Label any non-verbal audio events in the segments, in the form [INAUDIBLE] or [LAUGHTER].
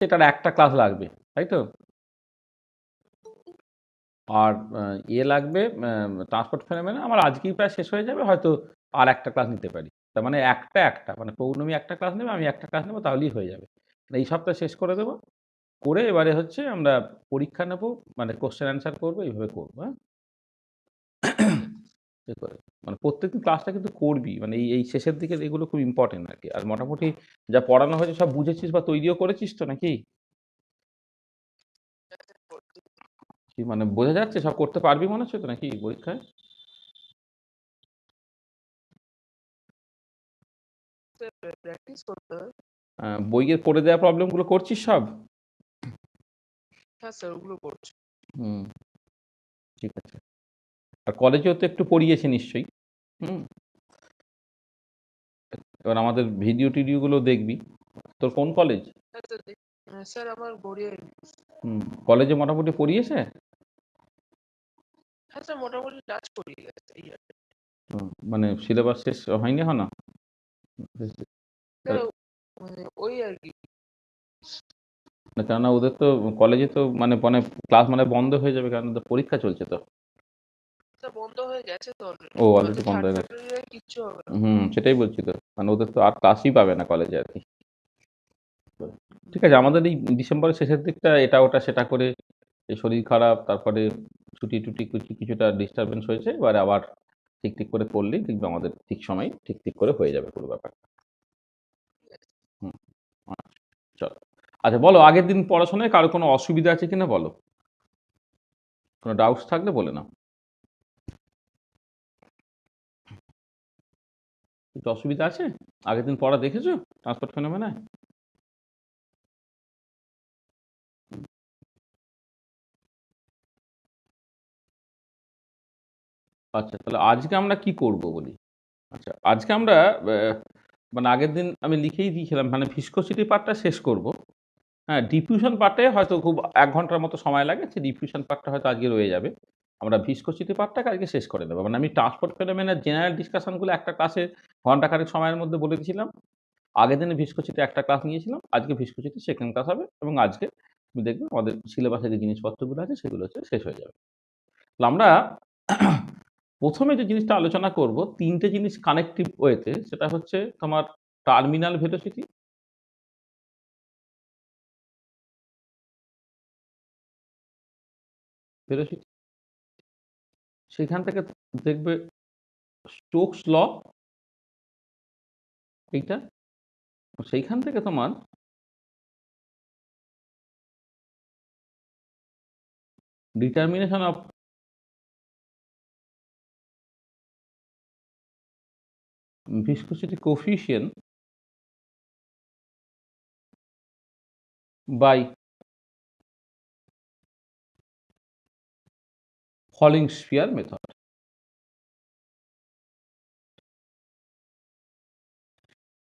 সেটার একটা ক্লাস লাগবে তাই তো আর ইয়ে লাগবে ট্রান্সপোর্ট মানে আমার আজকেই প্রায় শেষ হয়ে যাবে হয়তো আর একটা ক্লাস নিতে পারি তার মানে একটা একটা মানে পৌর্ণমী একটা ক্লাস নেবে আমি একটা ক্লাস নেবো তাহলেই হয়ে যাবে মানে এই সপ্তাহ শেষ করে দেবো করে এবারে হচ্ছে আমরা পরীক্ষা নেবো মানে কোশ্চেন অ্যান্সার করবো এইভাবে করবো হ্যাঁ করে মানে প্রত্যেকদিন ক্লাসটা কিন্তু করবি মানে এই এই শেষের দিকে এগুলো খুব ইম্পর্টেন্ট আর কি আর মোটামুটি যা পড়ানো হয়েছে সব বুঝেছিস বা তৈরিও করেছিস তো নাকি মানে বোঝা যাচ্ছে সব করতে পারবি মনে হচ্ছে তো নাকি পরীক্ষায় বইয়ের পড়ে দেওয়া প্রবলেমগুলো করছিস সব হ্যাঁ স্যার ওগুলো করছি হুম ঠিক আছে আর কলেজেও তো একটু পড়িয়েছে নিশ্চয়ই হুম এবার আমাদের ভিডিও টিডিওগুলো দেখবি তোর কোন কলেজ হ্যাঁ, স্যার আমার গড়িয়া কলেজে মোটামুটি পড়িয়েছে হ্যাঁ স্যার মোটামুটি লাজ পড়িয়ে গেছে মানে সিলেবাস শেষ হয়নি না মানে ওই আর কি কেননা ওদের তো কলেজে তো মানে মানে ক্লাস মানে বন্ধ হয়ে যাবে কারণ পরীক্ষা চলছে তো তো ও অলরেডি বন্ধ হয়ে গেছে হুম সেটাই বলছি তো মানে ওদের তো আর ক্লাসই পাবে না কলেজে আর কি ঠিক আছে আমাদের এই ডিসেম্বরের শেষের দিকটা এটা ওটা সেটা করে শরীর খারাপ তারপরে ছুটি টুটি কিছু কিছুটা ডিস্টারবেন্স হয়েছে এবার আবার ঠিক ঠিক করে করলেই দেখবে আমাদের ঠিক সময় ঠিক ঠিক করে হয়ে যাবে পুরো ব্যাপারটা হুম আচ্ছা, চলো আচ্ছা বলো আগের দিন পড়াশোনায় কারো কোনো অসুবিধা আছে কিনা বলো কোনো ডাউটস থাকলে বলে নাও একটু অসুবিধা আছে আগের দিন পড়া দেখেছো ট্রান্সপোর্ট মানে আচ্ছা তাহলে আজকে আমরা কি করব বলি আচ্ছা আজকে আমরা মানে আগের দিন আমি লিখেই দিয়েছিলাম মানে ফিসকোসিটি পার্টটা শেষ করব হ্যাঁ ডিফিউশন পার্টে হয়তো খুব এক ঘন্টার মতো সময় লাগে সে ডিফিউশন পার্টটা হয়তো আজকে রয়ে যাবে আমরা ভিসকোচিতে পাঠটাকে আজকে শেষ করে দেবো মানে আমি ট্রান্সপোর্ট ফেনোমেনের জেনারেল ডিসকাশনগুলো একটা ক্লাসে ঘন্টাখানেক সময়ের মধ্যে বলে দিয়েছিলাম আগের দিনে ভিস্কোসিটি একটা ক্লাস নিয়েছিলাম আজকে ভিসকোচিতে সেকেন্ড ক্লাস হবে এবং আজকে তুমি দেখবে আমাদের সিলেবাসের যে জিনিসপত্রগুলো আছে সেগুলো হচ্ছে শেষ হয়ে যাবে আমরা প্রথমে যে জিনিসটা আলোচনা করব তিনটে জিনিস কানেক্টিভ ওয়েতে সেটা হচ্ছে তোমার টার্মিনাল ভেলোসিটি ভেলোসিটি সেখান থেকে দেখবে স্টোকস ল এইটা সেইখান থেকে তোমার determination of viscosity coefficient by falling sphere method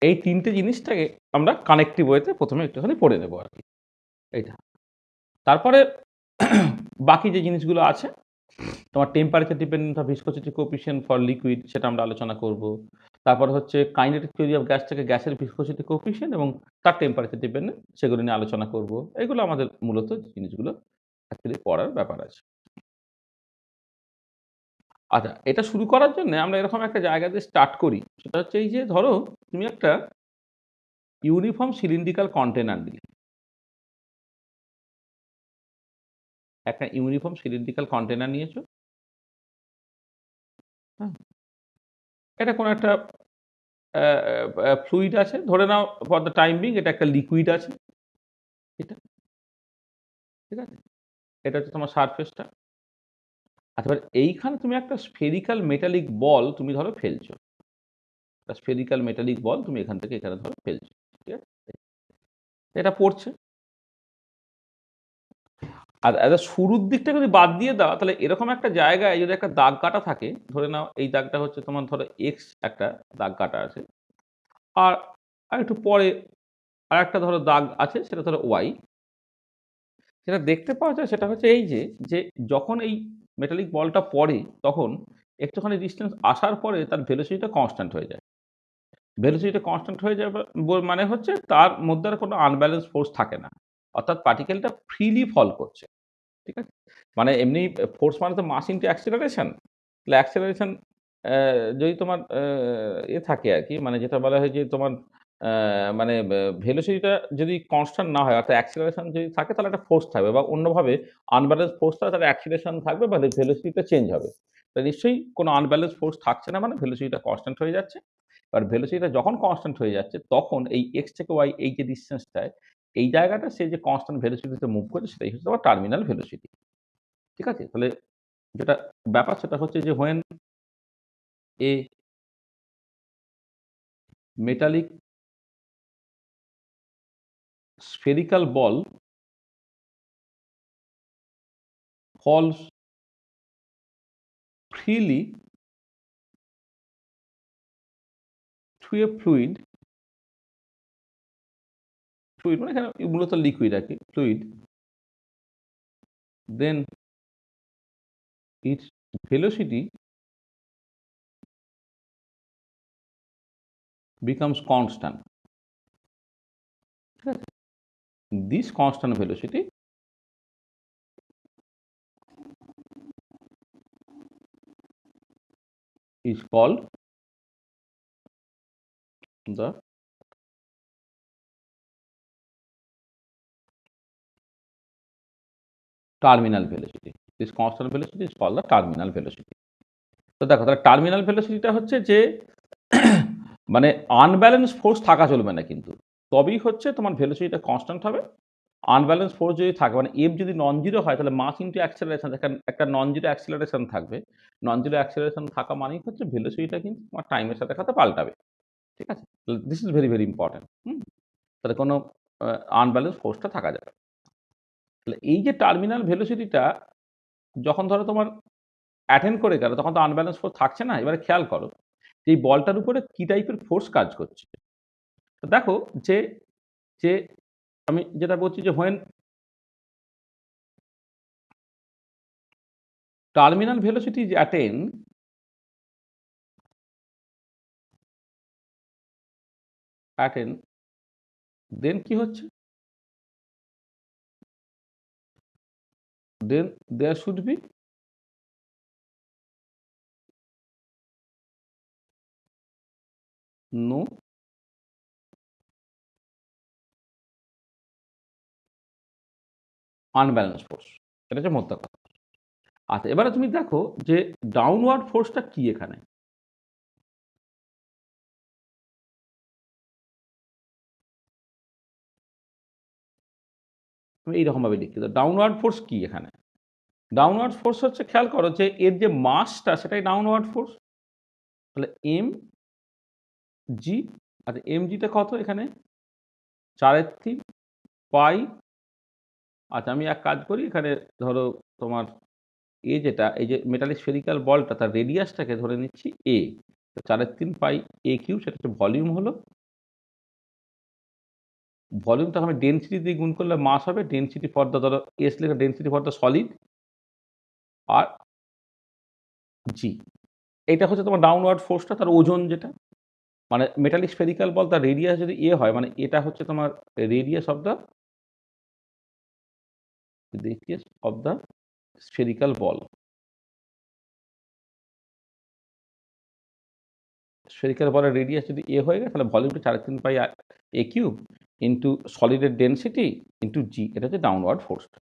এই তিনটে জিনিসটাকে আমরা কানেক্টিভ ওয়েতে প্রথমে একটুখানি পড়ে নেব আর কি এইটা তারপরে বাকি যে জিনিসগুলো আছে তোমার temperature dependent of viscosity coefficient for liquid সেটা আমরা আলোচনা করব তারপর হচ্ছে কাইনেটিক থিওরি অফ গ্যাস থেকে গ্যাসের ভিসকোসিটি কোপিশিয়েন্ট এবং তার টেম্পারেচার ডিপেন্ডেন্ট সেগুলো নিয়ে আলোচনা করব এগুলো আমাদের মূলত জিনিসগুলো অ্যাকচুয়ালি পড়ার ব্যাপার আছে আচ্ছা এটা শুরু করার জন্য আমরা এরকম একটা জায়গাতে স্টার্ট করি সেটা হচ্ছে এই যে ধরো তুমি একটা ইউনিফর্ম সিলিন্ড্রিক্যাল কন্টেনার দিলে একটা ইউনিফর্ম সিলিন্ড্রিক্যাল কন্টেনার নিয়েছো হ্যাঁ এটা কোনো একটা ফ্লুইড আছে ধরে নাও ফর দ্য টাইমিং এটা একটা লিকুইড আছে এটা ঠিক আছে এটা হচ্ছে তোমার সারফেসটা আচ্ছা এইখানে তুমি একটা স্ফেরিক্যাল মেটালিক বল তুমি ধরো ফেলছো একটা স্ফেরিক্যাল মেটালিক বল তুমি এখান থেকে এখানে ধরো ফেলছো ঠিক আছে এটা পড়ছে আর এটা শুরুর দিকটা যদি বাদ দিয়ে দাও তাহলে এরকম একটা জায়গায় যদি একটা দাগ কাটা থাকে ধরে নাও এই দাগটা হচ্ছে তোমার ধরো এক্স একটা দাগ কাটা আছে আর আর একটু পরে আর একটা ধরো দাগ আছে সেটা ধরো ওয়াই যেটা দেখতে পাওয়া যায় সেটা হচ্ছে এই যে যে যখন এই মেটালিক বলটা পড়ে তখন একটুখানি ডিস্টেন্স আসার পরে তার ভেলোসিটিটা কনস্ট্যান্ট হয়ে যায় ভেলোসিটিটা কনস্ট্যান্ট হয়ে যাবে মানে হচ্ছে তার মধ্যে কোনো আনব্যালেন্স ফোর্স থাকে না অর্থাৎ পার্টিকেলটা ফ্রিলি ফল করছে ঠিক আছে মানে এমনি ফোর্স মানে তো মাস ইন্টু অ্যাক্সেলারেশন তাহলে অ্যাক্সেলারেশন যদি তোমার এ থাকে আর কি মানে যেটা বলা হয় যে তোমার মানে ভেলোসিটিটা যদি কনস্ট্যান্ট না হয় অর্থাৎ অ্যাক্সিলারেশন যদি থাকে তাহলে একটা ফোর্স থাকবে বা অন্যভাবে আনব্যালেন্স ফোর্স থাকে তাহলে অ্যাক্সিলারেশন থাকবে বা ভেলোসিটিটা চেঞ্জ হবে তাই নিশ্চয়ই কোনো আনব্যালেন্স ফোর্স থাকছে না মানে ভেলোসিটিটা কনস্ট্যান্ট হয়ে যাচ্ছে আর ভেলোসিটিটা যখন কনস্ট্যান্ট হয়ে যাচ্ছে তখন এই এক্স থেকে ওয়াই এই যে ডিস্টেন্সটায় এই জায়গাটা সে যে কনস্ট্যান্ট ভেলোসিটিতে মুভ করছে সেটাই হচ্ছে তোমার টার্মিনাল ভেলোসিটি ঠিক আছে তাহলে যেটা ব্যাপার সেটা হচ্ছে যে when a metallic spherical ball falls freely to a fluid fluid মানে এখানে মূলত লিকুইড আর কি fluid then its velocity becomes constant ঠিক this constant velocity is called the terminal velocity this constant velocity is call the terminal velocity তো দেখো তাহলে terminal ভেলোসিটিটা হচ্ছে যে [CLEARS THROAT] মানে আনব্যালেন্স ফোর্স থাকা চলবে না কিন্তু তবেই হচ্ছে তোমার ভেলোসিটিটা কনস্ট্যান্ট হবে আনব্যালেন্স ফোর্স যদি থাকে মানে এফ যদি নন জিরো হয় তাহলে মাস ইন্টু অ্যাক্সেলারেশন একটা নন জিরো অ্যাক্সেলারেশন থাকবে নন জিরো অ্যাক্সেলারেশন থাকা মানেই হচ্ছে ভেলোসিটিটা কিন্তু তোমার টাইমের সাথে সাথে পাল্টাবে ঠিক আছে this is very very important hmm তাহলে কোনো আনব্যালেন্স ফোর্সটা থাকা যাবে তাহলে এই যে টার্মিনাল ভেলোসিটিটা যখন ধরো তোমার অ্যাটেন্ড করে গেলো তখন তো আনব্যালেন্স ফোর্স থাকছে না এবারে খেয়াল করো এই বলটার উপরে কী টাইপের ফোর্স কাজ করছে দেখো যে যে আমি যেটা বলছি যে when terminal velocity is attain attain then কি হচ্ছে then there should be no unbalance force এটা হচ্ছে মোদ্দা কথা আচ্ছা এবারে তুমি দেখো যে ডাউনওয়ার্ড ফোর্সটা কি এখানে আমি এইরকমভাবে লিখি তো ডাউনওয়ার্ড ফোর্স কি এখানে ডাউনওয়ার্ড ফোর্স হচ্ছে খেয়াল করো যে এর যে মাসটা সেটাই ডাউনওয়ার্ড ফোর্স তাহলে এম জি আর এম জিটা কত এখানে চারের তিন পাই আচ্ছা আমি এক কাজ করি এখানে ধরো তোমার এ যেটা এই যে মেটালিক স্ফেরিক্যাল বলটা তার রেডিয়াসটাকে ধরে নিচ্ছি এ তো চারের তিন পাই এ কিউ সেটা হচ্ছে ভলিউম হলো ভলিউম তখন আমি ডেন্সিটি দিয়ে গুণ করলে মাস হবে ডেন্সিটি ফর দ্য ধরো এস লেখা ডেন্সিটি ফর দ্য সলিড আর জি এটা হচ্ছে তোমার ডাউনওয়ার্ড ফোর্সটা তার ওজন যেটা মানে মেটালিক স্ফেরিক্যাল বল তার রেডিয়াস যদি এ হয় মানে এটা হচ্ছে তোমার radius of the with the case of the spherical ball. spherical ball এর radius যদি a হয়ে গেছে তাহলে ভলিউমটা চার তিন পাই এ কিউব ইন্টু সলিডের ডেন্সিটি ইন্টু জি এটা হচ্ছে ডাউনওয়ার্ড ফোর্সটা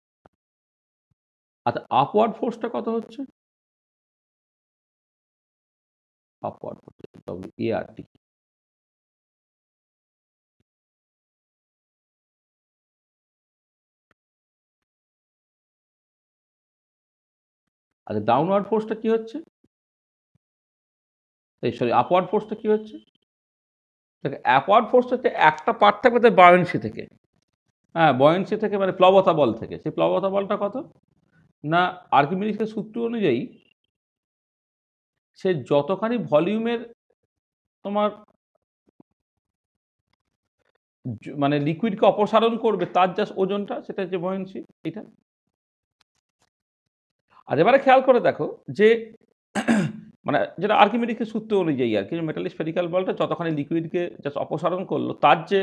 আচ্ছা আপওয়ার্ড ফোর্সটা কত হচ্ছে upward force W A R T আচ্ছা ডাউনওয়ার্ড ফোর্সটা কি হচ্ছে এই সরি আপওয়ার্ড ফোর্সটা কি হচ্ছে দেখো অ্যাপওয়ার্ড ফোর্সটা হচ্ছে একটা পার্ট থাকবে তার বয়েন্সি থেকে হ্যাঁ বয়েন্সি থেকে মানে প্লবতা বল থেকে সেই প্লবতা বলটা কত না আর্কিমিনিক্সের সূত্র অনুযায়ী সে যতখানি ভলিউমের তোমার মানে লিকুইডকে অপসারণ করবে তার যা ওজনটা সেটা হচ্ছে বয়েন্সি এটা আর এবারে খেয়াল করে দেখো যে মানে যেটা আর্কিমেডিকের সূত্র অনুযায়ী আর কি মেটাল স্পেরিক্যাল বলটা যতখানি লিকুইডকে জাস্ট অপসারণ করলো তার যে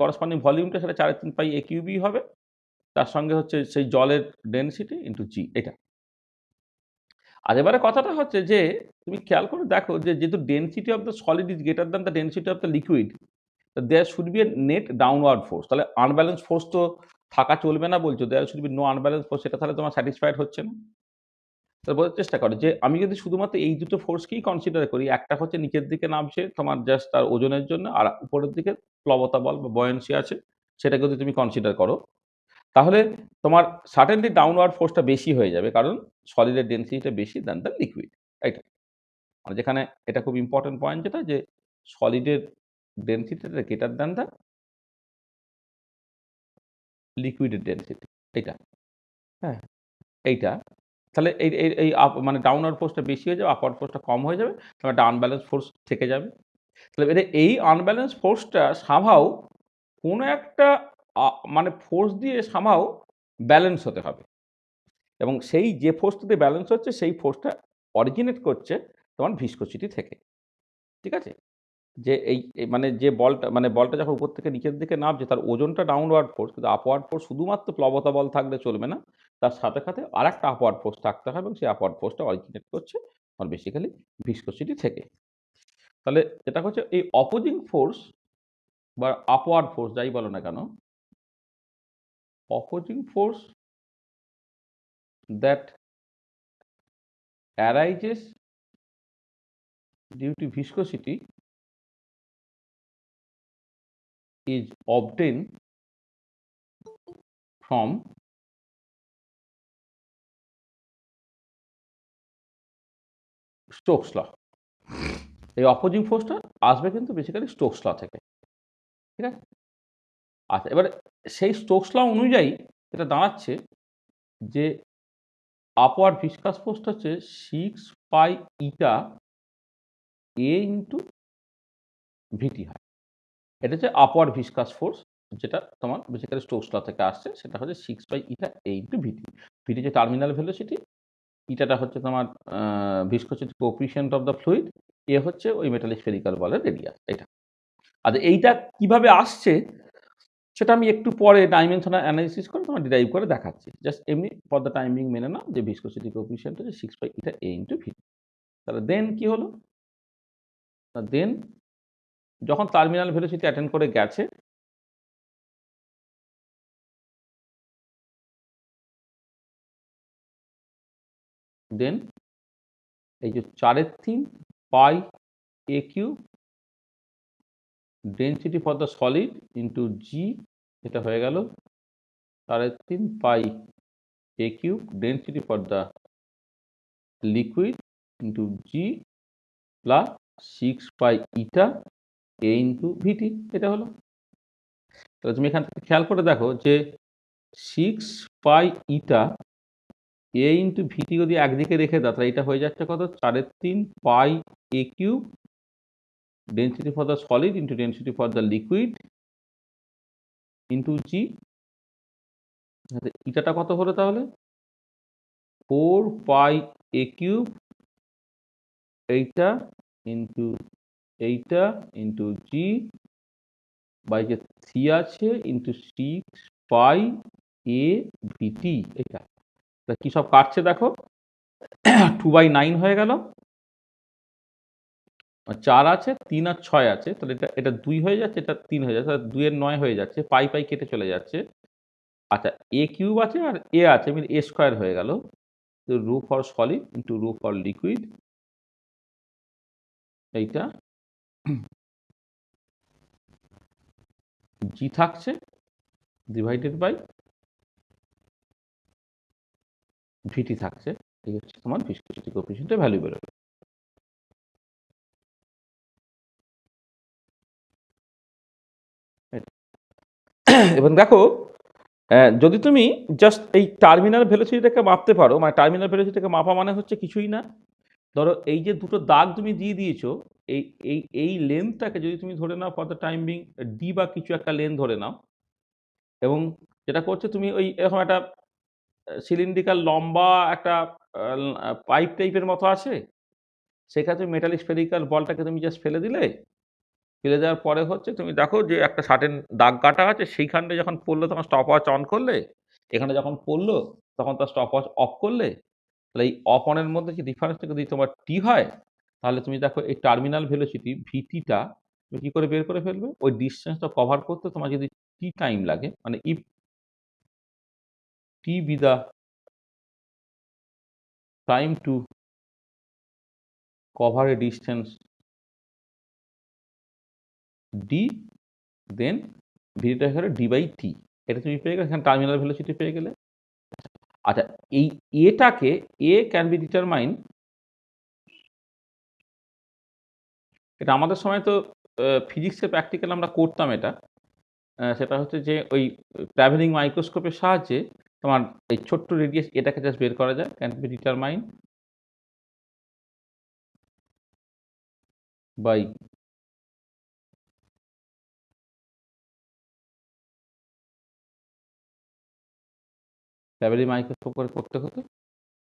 করসপন্ডিং ভলিউমটা সেটা চারে তিন পাই এ কিউবি হবে তার সঙ্গে হচ্ছে সেই জলের ডেনসিটি ইন্টু জি এটা আর এবারে কথাটা হচ্ছে যে তুমি খেয়াল করে দেখো যে যেহেতু density of the solid is greater than the density of the liquid there should be a net downward force তাহলে আনব্যালেন্স ফোর্স তো থাকা চলবে না বলছো there should be no unbalance force সেটা তাহলে তোমার স্যাটিসফাইড হচ্ছে না তার বোঝার চেষ্টা করে যে আমি যদি শুধুমাত্র এই দুটো ফোর্সকেই কনসিডার করি একটা হচ্ছে নিচের দিকে নামছে তোমার জাস্ট তার ওজনের জন্য আর উপরের দিকে প্লবতা বল বা বয়েন্সি আছে সেটাকে যদি তুমি কনসিডার করো তাহলে তোমার সার্টেনলি ডাউনওয়ার্ড ফোর্সটা বেশি হয়ে যাবে কারণ সলিডের ডেন্সিটিটা বেশি দ্যান দ্য লিকুইড রাইট মানে যেখানে এটা খুব ইম্পর্টেন্ট পয়েন্ট যেটা যে সলিডের ডেন্সিটিটা গ্রেটার দ্যান দ্য লিকুইডের ডেন্সিটি এটা হ্যাঁ এইটা তাহলে এই এই আপ মানে ডাউনার ফোর্সটা বেশি হয়ে যাবে আপওয়ার ফোর্সটা কম হয়ে যাবে তাহলে একটা আনব্যালেন্স ফোর্স থেকে যাবে তাহলে এটা এই আনব্যালেন্স ফোর্সটা সাভাও কোনো একটা মানে ফোর্স দিয়ে সাভাও ব্যালেন্স হতে হবে এবং সেই যে ফোর্সটাতে ব্যালেন্স হচ্ছে সেই ফোর্সটা অরিজিনেট করছে তোমার ভিসকোসিটি থেকে ঠিক আছে যে এই মানে যে বলটা মানে বলটা যখন উপর থেকে নিচের দিকে নামছে তার ওজনটা ডাউনওয়ার্ড ফোর্স কিন্তু আপওয়ার্ড ফোর্স শুধুমাত্র প্লবতা বল থাকলে চলবে না তার সাথে সাথে আর একটা আপওয়ার্ড ফোর্স থাকতে হবে এবং সেই আপওয়ার্ড ফোর্সটা অরিজিনেট করছে আর বেসিক্যালি ভিসকোসিটি থেকে তাহলে এটা হচ্ছে এই অপোজিং ফোর্স বা আপওয়ার্ড ফোর্স যাই বলো না কেন opposing force that arises due to viscosity is obtained from Stokes law এই অপোজিং ফোর্সটা আসবে কিন্তু বেসিক্যালি স্টোকস ল থেকে ঠিক আছে আচ্ছা এবার সেই স্টোকস ল অনুযায়ী এটা দাঁড়াচ্ছে যে আপওয়ার ভিসকাস ফোর্সটা হচ্ছে সিক্স পাই ইটা এ ইন্টু ভিটি হয় এটা হচ্ছে আপওয়ার্ড ভিসকাস ফোর্স যেটা তোমার বেসিক্যালি স্টোকস থেকে আসছে সেটা হচ্ছে six by eta A into VT VT হচ্ছে টার্মিনাল ভেলোসিটি ইটাটা হচ্ছে তোমার viscosity coefficient of the fluid A হচ্ছে ওই মেটালিক স্ফেরিক্যাল বলের রেডিয়াস এটা আর এইটা কিভাবে আসছে সেটা আমি একটু পরে ডাইমেনশনাল অ্যানালিসিস করে তোমার ডিরাইভ করে দেখাচ্ছি জাস্ট এমনি ফর দ্য টাইমিং মেনে নাও যে ভিসকোসিটি কোপিশিয়েন্ট হচ্ছে six by eta A into VT তাহলে দেন কি হলো দেন যখন টার্মিনাল ভেলোসিটি অ্যাটেন্ড করে গেছে দেন এই যে চারের তিন pi A cube density for the solid into G এটা হয়ে গেল চারের তিন pi A cube density for the liquid into G plus six pi eta A into VT এটা হলো তাহলে তুমি এখান থেকে খেয়াল করে দেখো যে সিক্স পাই ইটা এ ইন্টু ভিটি যদি একদিকে রেখে দাও তাহলে এটা হয়ে যাচ্ছে কত চারের তিন pi A cube density for the solid into density for the liquid into G ইটাটা কত হলো তাহলে ফোর পাই এ কিউব এইটা ইন্টু এইটা ইন্টু জি বাই যে সি আছে into six pi A VT এটা তা কী সব কাটছে দেখো টু বাই নাইন হয়ে গেল চার আছে তিন আর ছয় আছে তাহলে এটা এটা দুই হয়ে যাচ্ছে এটা তিন হয়ে যাচ্ছে দুইয়ের নয় হয়ে যাচ্ছে পাই পাই কেটে চলে যাচ্ছে আচ্ছা এ কিউব আছে আর এ আছে মিন এ স্কোয়ার হয়ে গেল rho for solid into rho for liquid এইটা জি [CLEARS THROAT] থাকছে ডিভাইডেড বাই ভিটি থাকছে এই হচ্ছে তোমার ভিসকোসিটি কোপিসেন্টের ভ্যালু বেরোবে এবং দেখো যদি তুমি জাস্ট এই টার্মিনাল ভেলোসিটিটাকে মাপতে পারো মানে টার্মিনাল ভেলোসিটিটাকে মাপা মানে হচ্ছে কিছুই না ধরো এই যে দুটো দাগ তুমি দিয়ে দিয়েছো এই এই এই লেন্থটাকে যদি তুমি ধরে নাও for the time being D বা কিছু একটা লেন্থ ধরে নাও এবং যেটা করছে তুমি ওই এরকম একটা সিলিন্ড্রিকাল লম্বা একটা পাইপ টাইপের মতো আছে সেখানে তুমি মেটাল স্পেরিকাল বলটাকে তুমি জাস্ট ফেলে দিলে ফেলে দেওয়ার পরে হচ্ছে তুমি দেখো যে একটা সার্টেন দাগ কাটা আছে সেইখানটা যখন পড়লো তখন স্টপ ওয়াচ অন করলে এখানে যখন পড়লো তখন তার স্টপ ওয়াচ অফ করলে তাহলে এই অপনের মধ্যে যে ডিফারেন্সটা যদি তোমার টি হয় তাহলে তুমি দেখো এই টার্মিনাল ভেলোসিটি ভিটিটা তুমি কী করে বের করে ফেলবে ওই ডিস্টেন্সটা কভার করতে তোমার যদি টি টাইম লাগে মানে if T be the time to cover a D then then ভিডিওটা এখানে ডি বাই টি এটা তুমি পেয়ে গেলে এখানে টার্মিনাল ভেলোসিটি পেয়ে গেলে আচ্ছা এই এটাকে এ ক্যান বি ডিটারমাইন এটা আমাদের সময় তো ফিজিক্সের প্র্যাকটিক্যাল আমরা করতাম এটা সেটা হচ্ছে যে ওই ট্রাভেলিং মাইক্রোস্কোপের সাহায্যে তোমার এই ছোট্ট রেডিয়াস এটাকে জাস্ট বের করা যায় can be determine by family microscope করে করতে হতো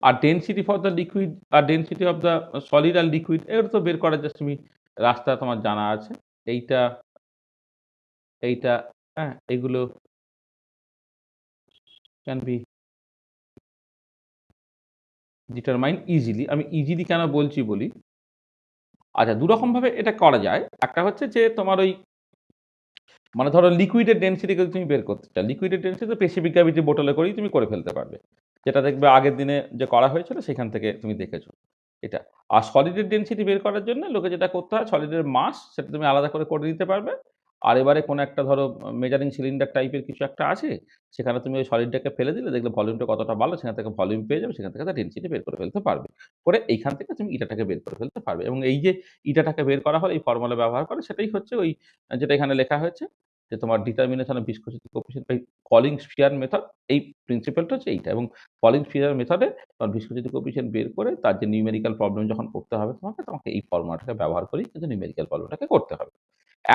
আর ডেন্সিটি ফর দ্য লিকুইড আর ডেন্সিটি অফ দ্য সলিড আর লিকুইড এগুলো তো বের করার জাস্ট তুমি রাস্তা তোমার জানা আছে এইটা এইটা হ্যাঁ এগুলো ক্যান বি ডিটারমাইন ইজিলি আমি ইজিলি কেন বলছি বলি আচ্ছা দুরকমভাবে এটা করা যায় একটা হচ্ছে যে তোমার ওই মানে ধরো লিকুইডের ডেন্সিটিকে তুমি বের করতে চাও লিকুইডের ডেন্সিটি তো পেশি বিজ্ঞাপিটি বোটলে করেই তুমি করে ফেলতে পারবে যেটা দেখবে আগের দিনে যে করা হয়েছিল সেখান থেকে তুমি দেখেছো এটা আর সলিডের ডেন্সিটি বের করার জন্য লোকে যেটা করতে হয় সলিডের মাস সেটা তুমি আলাদা করে করে দিতে পারবে আর এবারে কোনো একটা ধরো মেজারিং সিলিন্ডার টাইপের কিছু একটা আছে সেখানে তুমি ওই সলিডটাকে ফেলে দিলে দেখলে ভলিউমটা কতটা ভালো সেখান থেকে ভলিউম পেয়ে যাবে সেখান থেকে তার টেনশিটি বের করে ফেলতে পারবে করে এইখান থেকে তুমি ইটাটাকে বের করে ফেলতে পারবে এবং এই যে ইটাটাকে বের করা হয় এই ফর্মুলা ব্যবহার করে সেটাই হচ্ছে ওই যেটা এখানে লেখা হয়েছে যে তোমার determination of viscosity coefficient by falling sphere method এই প্রিন্সিপালটা হচ্ছে এইটা এবং কলিং স্ফিয়ার মেথডে তোমার ভিসকোসিটি কোপিসেন্ট বের করে তার যে নিউমেরিক্যাল প্রবলেম যখন করতে হবে তোমাকে তোমাকে এই ফর্মুলাটাকে ব্যবহার করেই কিন্তু নিউমেরিক্যাল প্রবলেমটাকে করতে হবে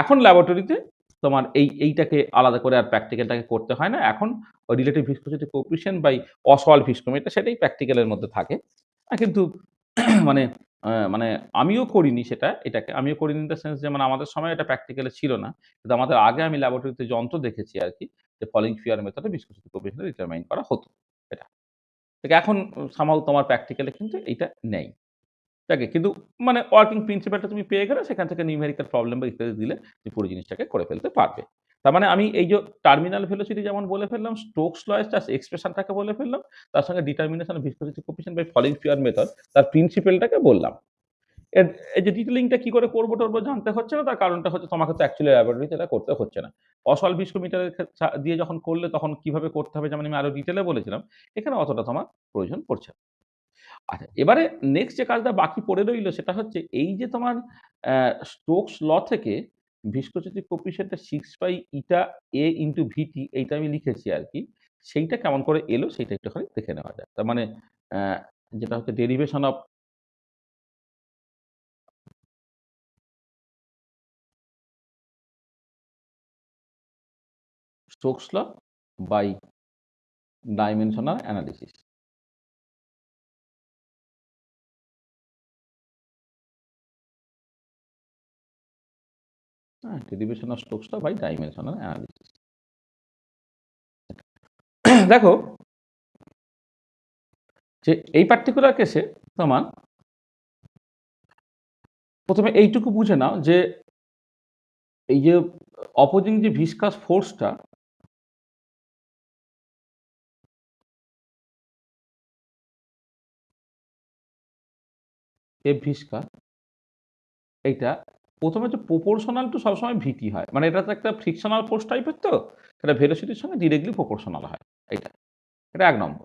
এখন ল্যাবরেটরিতে তোমার এই এইটাকে আলাদা করে আর প্র্যাকটিক্যালটাকে করতে হয় না এখন relative viscosity coefficient by Ostwald viscometer এটা সেটাই প্র্যাকটিক্যালের মধ্যে থাকে কিন্তু [CLEARS THROAT] মানে মানে আমিও করিনি সেটা এটাকে আমিও করিনি ইন দ্য সেন্স যে মানে আমাদের সময় এটা প্র্যাকটিক্যালে ছিল না কিন্তু আমাদের আগে আমি ল্যাবরেটরিতে যন্ত্র দেখেছি আর কি যে ফলিং ফিয়ার মেথডে ভিসকোসিটি কোপিশনে ডিটারমাইন করা হতো এটা এখন সামাল তোমার প্র্যাকটিক্যালে কিন্তু এটা নেই যাকে কিন্তু মানে ওয়ার্কিং প্রিন্সিপালটা তুমি পেয়ে গেলে সেখান থেকে নিউমেরিক্যাল প্রবলেম বা ইত্যাদি দিলে তুমি পুরো জিনিসটাকে করে ফেলতে পারবে তার মানে আমি এই যে টার্মিনাল ভেলোসিটি যেমন বলে ফেললাম স্টোক্স লয়েস তার এক্সপ্রেশনটাকে বলে ফেললাম তার সঙ্গে determination viscosity coefficient by falling sphere method তার প্রিন্সিপালটাকে বললাম এর এই যে ডিটেলিংটা কি করে করবো টরবো জানতে হচ্ছে না তার কারণটা হচ্ছে তোমাকে তো অ্যাকচুয়ালি ল্যাবরেটরিতে এটা করতে হচ্ছে না অসল বিস্কোমিটার দিয়ে যখন করলে তখন কিভাবে করতে হবে যেমন আমি আরও ডিটেলে বলেছিলাম এখানে অতটা তোমার প্রয়োজন পড়ছে না আচ্ছা এবারে নেক্সট যে কাজটা বাকি পড়ে রইল সেটা হচ্ছে এই যে তোমার স্টোকস ল থেকে ভিস্কোসিটি কোপিসেন্টটা six by eta A into VT এইটা আমি লিখেছি আর কি সেইটা কেমন করে এলো সেইটা একটুখানি দেখে নেওয়া যায় তার মানে যেটা হচ্ছে derivation of Stokes law by dimensional analysis হ্যাঁ ডেরিভেশন অফ স্টোকসটা বাই ডাইমেনশনাল অ্যানালিসিস দেখো যে এই পার্টিকুলার কেসে তোমার প্রথমে এইটুকু বুঝে নাও যে এই যে অপোজিং যে ভিসকাস ফোর্সটা এ ভিসকাস এইটা প্রথমে হচ্ছে প্রপোর্শনাল টু সবসময় ভিটি হয় মানে এটা তো একটা ফ্রিকশনাল ফোর্স টাইপের তো এটা ভেলোসিটির সঙ্গে ডিরেক্টলি প্রপোর্শনাল হয় এটা এটা এক নম্বর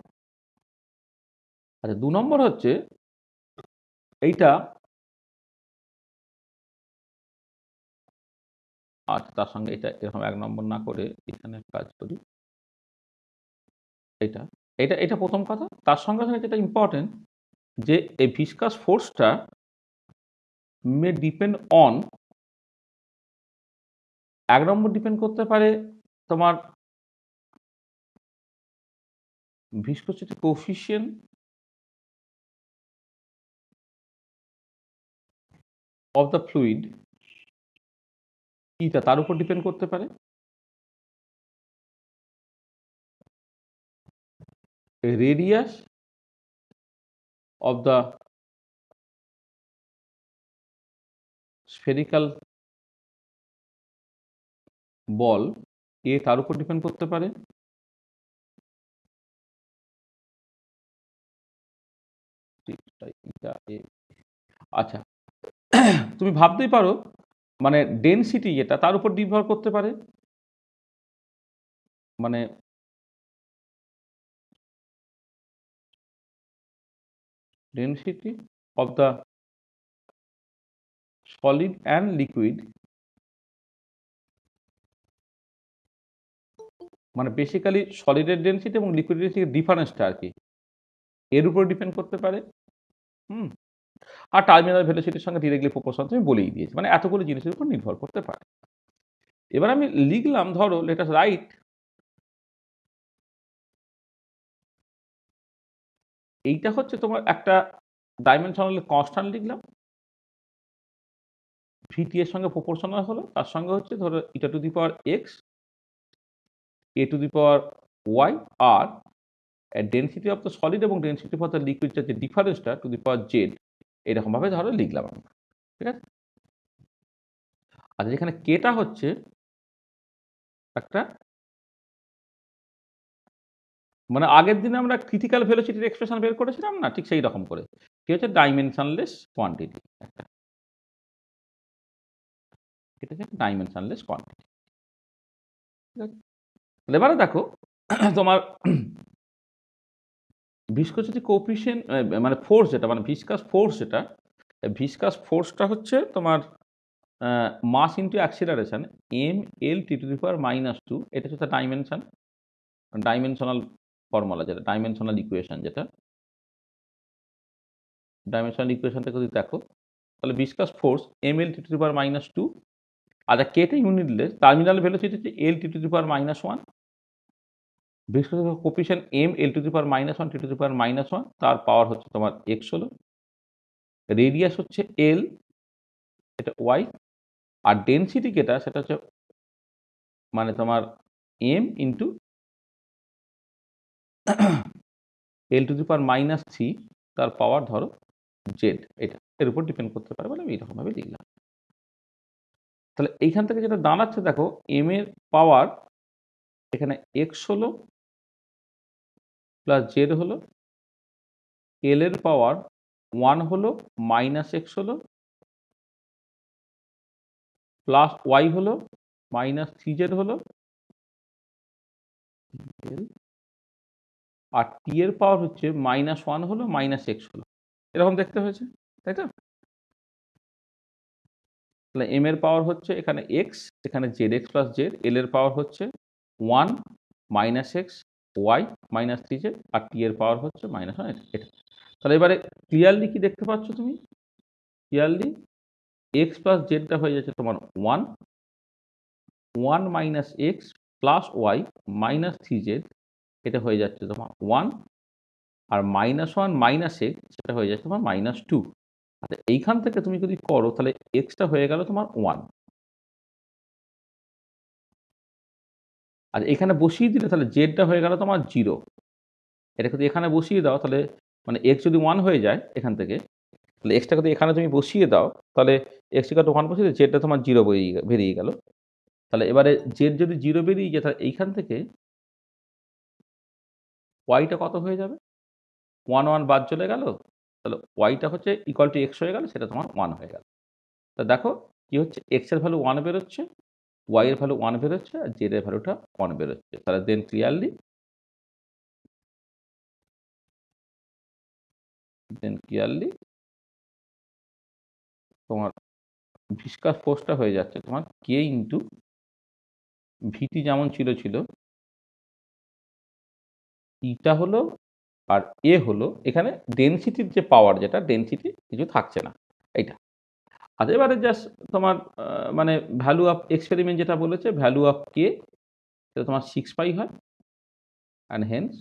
আচ্ছা দু নম্বর হচ্ছে এইটা আচ্ছা তার সঙ্গে এটা এরকম এক নম্বর না করে এখানে কাজ করি এটা এটা এটা প্রথম কথা তার সঙ্গে সঙ্গে যেটা ইম্পর্টেন্ট যে এই ভিসকাস ফোর্সটা মে ডিপেন্ড অন এক নম্বর ডিপেন্ড করতে পারে তোমার viscosity coefficient of the fluid eta তার উপর ডিপেন্ড করতে পারে radius of the spherical ball এ তার উপর ডিপেন্ড করতে পারে আচ্ছা তুমি ভাবতেই পারো মানে ডেনসিটি যেটা তার উপর নির্ভর করতে পারে মানে density of the solid and liquid মানে বেসিক্যালি সলিডের ডেন্সিটি এবং লিকুইড ডেন্সিটির ডিফারেন্সটা আর কি এর উপর ডিপেন্ড করতে পারে হুম আর টার্মিনাল ভেলোসিটির সঙ্গে ডিরেক্টলি প্রপোর্শন আমি বলেই দিয়েছি মানে এতগুলো জিনিসের উপর নির্ভর করতে পারে এবার আমি লিখলাম ধরো লেট আস রাইট এইটা হচ্ছে তোমার একটা ডাইমেনশনাল কনস্ট্যান্ট লিখলাম ভিটি এর সঙ্গে প্রপোর্শনাল হলো তার সঙ্গে হচ্ছে ধরো eta to the power x a to the power y আর ডেন্সিটি অফ দ্য সলিড এবং ডেন্সিটি অফ দ্য লিকুইড যে ডিফারেন্সটা টু দি পাওয়ার জেড এরকমভাবে ধরো লিখলাম আমরা ঠিক আছে আচ্ছা যেখানে কেটা হচ্ছে একটা মানে আগের দিনে আমরা ক্রিটিক্যাল ভেলোসিটির এক্সপ্রেশন বের করেছিলাম না ঠিক সেই রকম করে কি হচ্ছে ডাইমেনশনলেস কোয়ান্টিটি একটা ঠিক আছে ডাইমেনশনলেস কোয়ান্টিটি এবারে দেখো [CLEARS THROAT] তোমার যদি [CLEARS THROAT] কোপিশিয়েন্ট মানে ফোর্স যেটা মানে ভিসকাস ফোর্স যেটা ভিসকাস ফোর্সটা হচ্ছে তোমার mass into acceleration M L T to the power minus two এটা হচ্ছে ডাইমেনশন ডাইমেনশনাল ফর্মুলা যেটা ডাইমেনশনাল ইকুয়েশন যেটা ডাইমেনশনাল ইকুয়েশনটা যদি দেখো তাহলে viscous force M L T to the power minus two আর দ্য কেটে ইউনিট লেস টার্মিনাল ভেলোসিটি হচ্ছে L T to the power minus one করে coefficient M L to the power minus one T to the power minus one তার power হচ্ছে তোমার x হলো radius হচ্ছে এল এটা ওয়াই আর ডেন্সিটি কেটা সেটা হচ্ছে মানে তোমার M into L to the power minus three তার পাওয়ার ধরো জেড এটা এর উপর ডিপেন্ড করতে পারে বলে আমি এইরকমভাবে লিখলাম তাহলে এইখান থেকে যেটা দাঁড়াচ্ছে দেখো এম এর পাওয়ার এখানে এক্স হলো প্লাস জেড হলো এল এর পাওয়ার ওয়ান হলো মাইনাস এক্স হলো প্লাস ওয়াই হলো মাইনাস থ্রি জেড হলো আর টি এর পাওয়ার হচ্ছে মাইনাস ওয়ান হলো মাইনাস এক্স হলো এরকম দেখতে হয়েছে তাই তো তাহলে এম এর পাওয়ার হচ্ছে এখানে এক্স এখানে z x plus z L এর পাওয়ার হচ্ছে one minus x y minus three z আর টি এর পাওয়ার হচ্ছে মাইনাস ওয়ান এটা তাহলে এবারে ক্লিয়ারলি কি দেখতে পাচ্ছ তুমি ক্লিয়ারলি এক্স প্লাস জেডটা হয়ে যাচ্ছে তোমার one one minus x plus y minus three z এটা হয়ে যাচ্ছে তোমার ওয়ান আর মাইনাস ওয়ান মাইনাস এক্স সেটা হয়ে যাচ্ছে তোমার মাইনাস টু আচ্ছা এইখান থেকে তুমি যদি করো তাহলে এক্সটা হয়ে গেল তোমার ওয়ান আর এখানে বসিয়ে দিলে তাহলে জেডটা হয়ে গেল তোমার জিরো এটাকে যদি এখানে বসিয়ে দাও তাহলে মানে এক্স যদি ওয়ান হয়ে যায় এখান থেকে তাহলে এক্সটা যদি এখানে তুমি বসিয়ে দাও তাহলে এক্স তো ওয়ান বসিয়ে দিলে জেডটা তোমার জিরো বেরিয়ে বেরিয়ে গেল তাহলে এবারে জেড যদি জিরো বেরিয়ে যায় তাহলে এইখান থেকে ওয়াইটা কত হয়ে যাবে ওয়ান ওয়ান বাদ চলে গেল তাহলে ওয়াইটা হচ্ছে ইকুয়াল টু এক্স হয়ে গেল সেটা তোমার ওয়ান হয়ে গেল তা দেখো কি হচ্ছে এক্সের ভ্যালু ওয়ান বেরোচ্ছে ওয়াইয়ের ভ্যালু ওয়ান বেরোচ্ছে আর জেডের ভ্যালুটা ওয়ান বেরোচ্ছে তাহলে দেন ক্লিয়ারলি দেন ক্লিয়ারলি তোমার ভিসকাস ফোর্সটা হয়ে যাচ্ছে তোমার কে ইন্টু ভিটি যেমন ছিল ছিল ইটা e হলো আর এ হলো এখানে ডেনসিটির যে পাওয়ার যেটা ডেনসিটি কিছু থাকছে না এইটা আর আচ্ছা, এবারে জাস্ট তোমার মানে ভ্যালু অফ এক্সপেরিমেন্ট যেটা বলেছে ভ্যালু অফ কে সেটা তোমার সিক্স পাই হয় অ্যান্ড হেন্স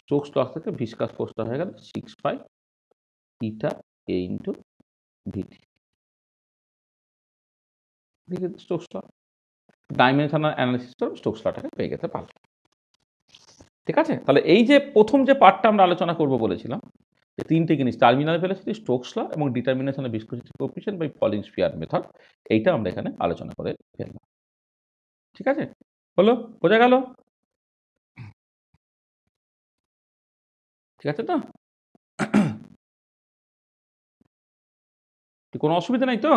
স্টোক স্টক থেকে ভিসকাস ফোর্সটা হয়ে গেল সিক্স পাই ইটা এ into v t Stokes Stokes dimensional analysis করে স্টোক্স পেয়ে যেতে পারলাম ঠিক আছে তাহলে এই যে প্রথম যে পার্টটা আমরা আলোচনা করব বলেছিলাম যে তিনটে জিনিস টার্মিনাল ভেলোসিটি স্ট্রোকস ল এবং determination of viscosity coefficient by falling sphere method এইটা আমরা এখানে আলোচনা করে ফেললাম ঠিক আছে হলো বোঝা গেল ঠিক আছে তো কোনো অসুবিধা নাই তো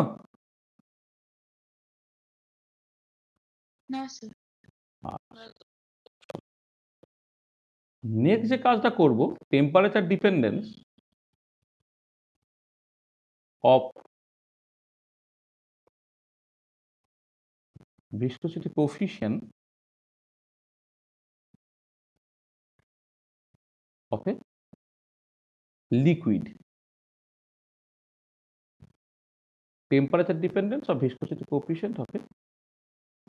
না স্যার নেক্সট যে কাজটা করব temperature dependence of viscosity coefficient of a liquid temperature dependence of viscosity coefficient of a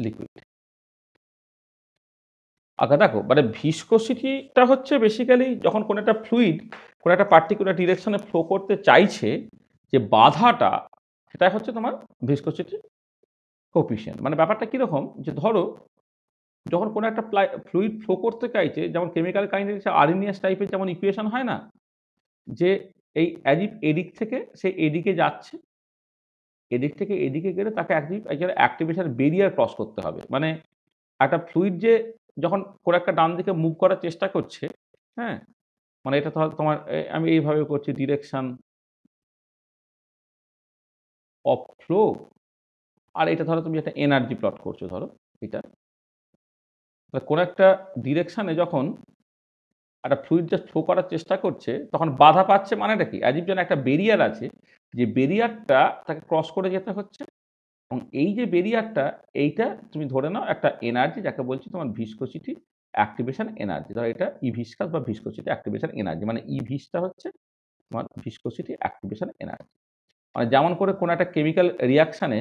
liquid আচ্ছা দেখো মানে ভিসকোসিটিটা হচ্ছে বেসিক্যালি যখন কোনো একটা ফ্লুইড কোনো একটা পার্টিকুলার ডিরেকশনে ফ্লো করতে চাইছে যে বাধাটা সেটাই হচ্ছে তোমার ভিসকোসিটি কোপিশিয়ান মানে ব্যাপারটা কীরকম যে ধরো যখন কোনো একটা ফ্লুইড ফ্লো করতে চাইছে যেমন কেমিক্যাল কাইন্ডেক্স আরিনিয়াস টাইপের যেমন ইকুয়েশন হয় না যে এই অ্যাজিপ এদিক থেকে সে এদিকে যাচ্ছে এদিক থেকে এদিকে গেলে তাকে অ্যাক্টিভ একটা অ্যাক্টিভেশন বেরিয়ার ক্রস করতে হবে মানে একটা ফ্লুইড যে যখন একটা ডান দিকে মুভ করার চেষ্টা করছে হ্যাঁ মানে এটা তোমার আমি এইভাবে করছি ডিরেকশান অফ ফ্লো আর এটা ধরো তুমি একটা এনার্জি প্লট করছো ধরো এটা কোনো একটা ডিরেকশানে যখন একটা ফ্লুইড জাস্ট ফ্লো করার চেষ্টা করছে তখন বাধা পাচ্ছে মানেটা কি আজীব যেন একটা বেরিয়ার আছে যে বেরিয়ারটা তাকে ক্রস করে যেতে হচ্ছে এবং এই যে বেরিয়ারটা এইটা তুমি ধরে নাও একটা এনার্জি যাকে বলছি তোমার ভিসকোসিটি অ্যাক্টিভেশন এনার্জি ধরো এটা ইভিসকাস e বা ভিসকোসিটি অ্যাক্টিভেশন এনার্জি মানে ইভিসটা e হচ্ছে তোমার ভিসকোসিটি অ্যাক্টিভেশন এনার্জি মানে যেমন করে কোনো একটা কেমিক্যাল রিয়াকশানে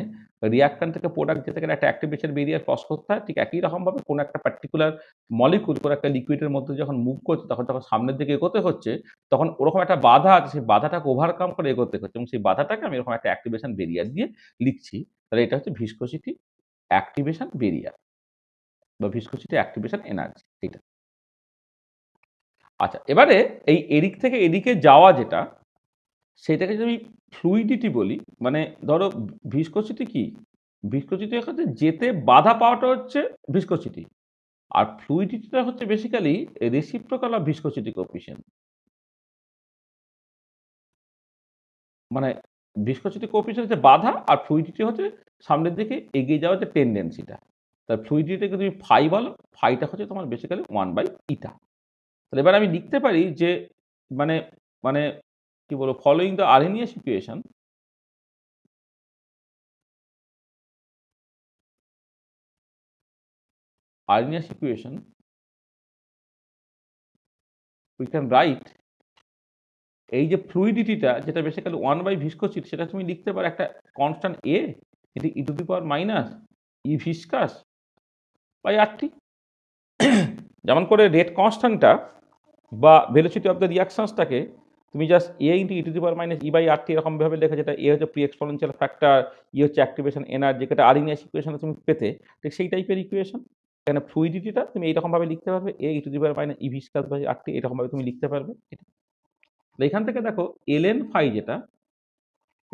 রিয়াক্টান থেকে প্রোডাক্ট যেতে গেলে একটা অ্যাক্টিভেশন বেরিয়ার ক্রস করতে হয় ঠিক একই রকমভাবে কোনো একটা পার্টিকুলার মলিকুল কোনো একটা লিকুইডের মধ্যে যখন মুভ করছে তখন যখন সামনের দিকে এগোতে হচ্ছে তখন ওরকম একটা বাধা আছে সেই বাধাটাকে ওভারকাম করে এগোতে হচ্ছে এবং সেই বাধাটাকে আমি এরকম একটা অ্যাক্টিভেশন বেরিয়ার দিয়ে লিখছি তাহলে এটা হচ্ছে ভিসকোসিটি অ্যাক্টিভেশন বেরিয়ার বা ভিসকোসিটি অ্যাক্টিভেশন এনার্জি এটা আচ্ছা এবারে এই এদিক থেকে এদিকে যাওয়া যেটা সেটাকে যদি আমি ফ্লুইডিটি বলি মানে ধরো ভিসকোসিটি কি ভিসকোসিটি হচ্ছে যেতে বাধা পাওয়াটা হচ্ছে ভিসকোসিটি আর ফ্লুইডিটিটা হচ্ছে basically reciprocal of viscosity coefficient মানে ভিসকোসিটি কোপিশিয়েন্ট হচ্ছে বাধা আর ফ্লুইডিটি হচ্ছে সামনের দিকে এগিয়ে যাওয়ার যে টেন্ডেন্সিটা তার ফ্লুইডিটিকে তুমি ফাই বলো ফাইটা হচ্ছে তোমার বেসিক্যালি ওয়ান বাই ইটা তাহলে এবার আমি লিখতে পারি যে মানে মানে কি বলবো following the Arrhenius situation Arrhenius situation we can write এই যে ফ্লুইডিটিটা যেটা বেসিক্যালি ওয়ান বাই ভিসকোসিটি সেটা তুমি লিখতে পারো একটা কনস্ট্যান্ট এ এটি e to the power minus E viscous by RT যেমন করে রেট কনস্ট্যান্টটা বা ভেলোসিটি অফ দ্য রিয়াকশনসটাকে তুমি just A into e to the power minus E by RT এরকমভাবে লেখা যেটা এ হচ্ছে প্রি এক্সপোনেনশিয়াল ফ্যাক্টর ই হচ্ছে অ্যাক্টিভেশন এনার্জি যেটা আর ইনিয়াস ইকুয়েশনে তুমি পেতে ঠিক সেই টাইপের ইকুয়েশন এখানে ফ্লুইডিটিটা তুমি এইরকমভাবে লিখতে পারবে A e to the power minus E viscous by R T এরকমভাবে তুমি লিখতে পারবে এটা এখান থেকে দেখো এল এন ফাই যেটা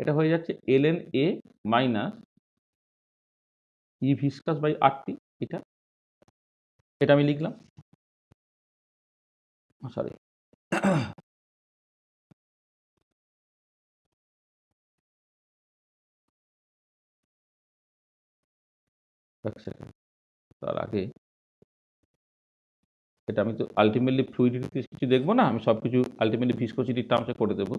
এটা হয়ে যাচ্ছে L N A minus E viscous by R T এটা এটা আমি লিখলাম সরি তার আগে এটা আমি তো আলটিমেটলি ফ্লুইডিটি কিছু দেখবো না আমি সব কিছু আলটিমেটলি ভিসকোসিটির টার্মসে করে দেব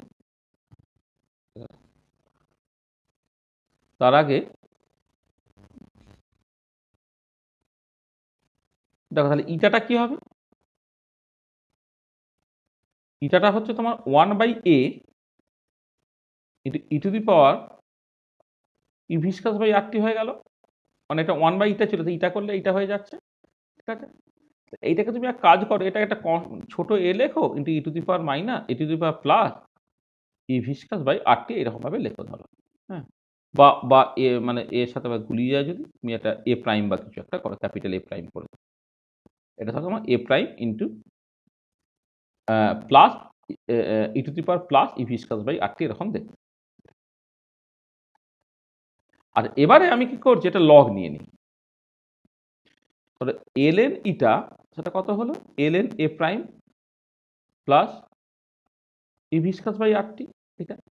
তার আগে দেখো তাহলে ইটাটা কি হবে ইটাটা হচ্ছে তোমার one by A into e to the power E viscous by RT হয়ে গেল মানে এটা ওয়ান বাই ইটা ছিল তো ইটা করলে এটা হয়ে যাচ্ছে ঠিক আছে এইটাকে তুমি এক কাজ করো এটা একটা ছোট এ লেখো কিন্তু ই to the power minus e to the power plus E viscous by RT এরকমভাবে লেখো ধরো হ্যাঁ বা বা এ মানে এর সাথে আবার গুলিয়ে যায় যদি তুমি একটা এ প্রাইম বা কিছু একটা করো ক্যাপিটাল এ প্রাইম করে এটা থাকো আমার A prime into plus e to the power plus E viscous by RT এরকম দেখো আর এবারে আমি কি করছি এটা লগ নিয়ে নিই তাহলে এল এন ইটা সেটা কত হলো L N A prime plus E viscous by RT ঠিক আছে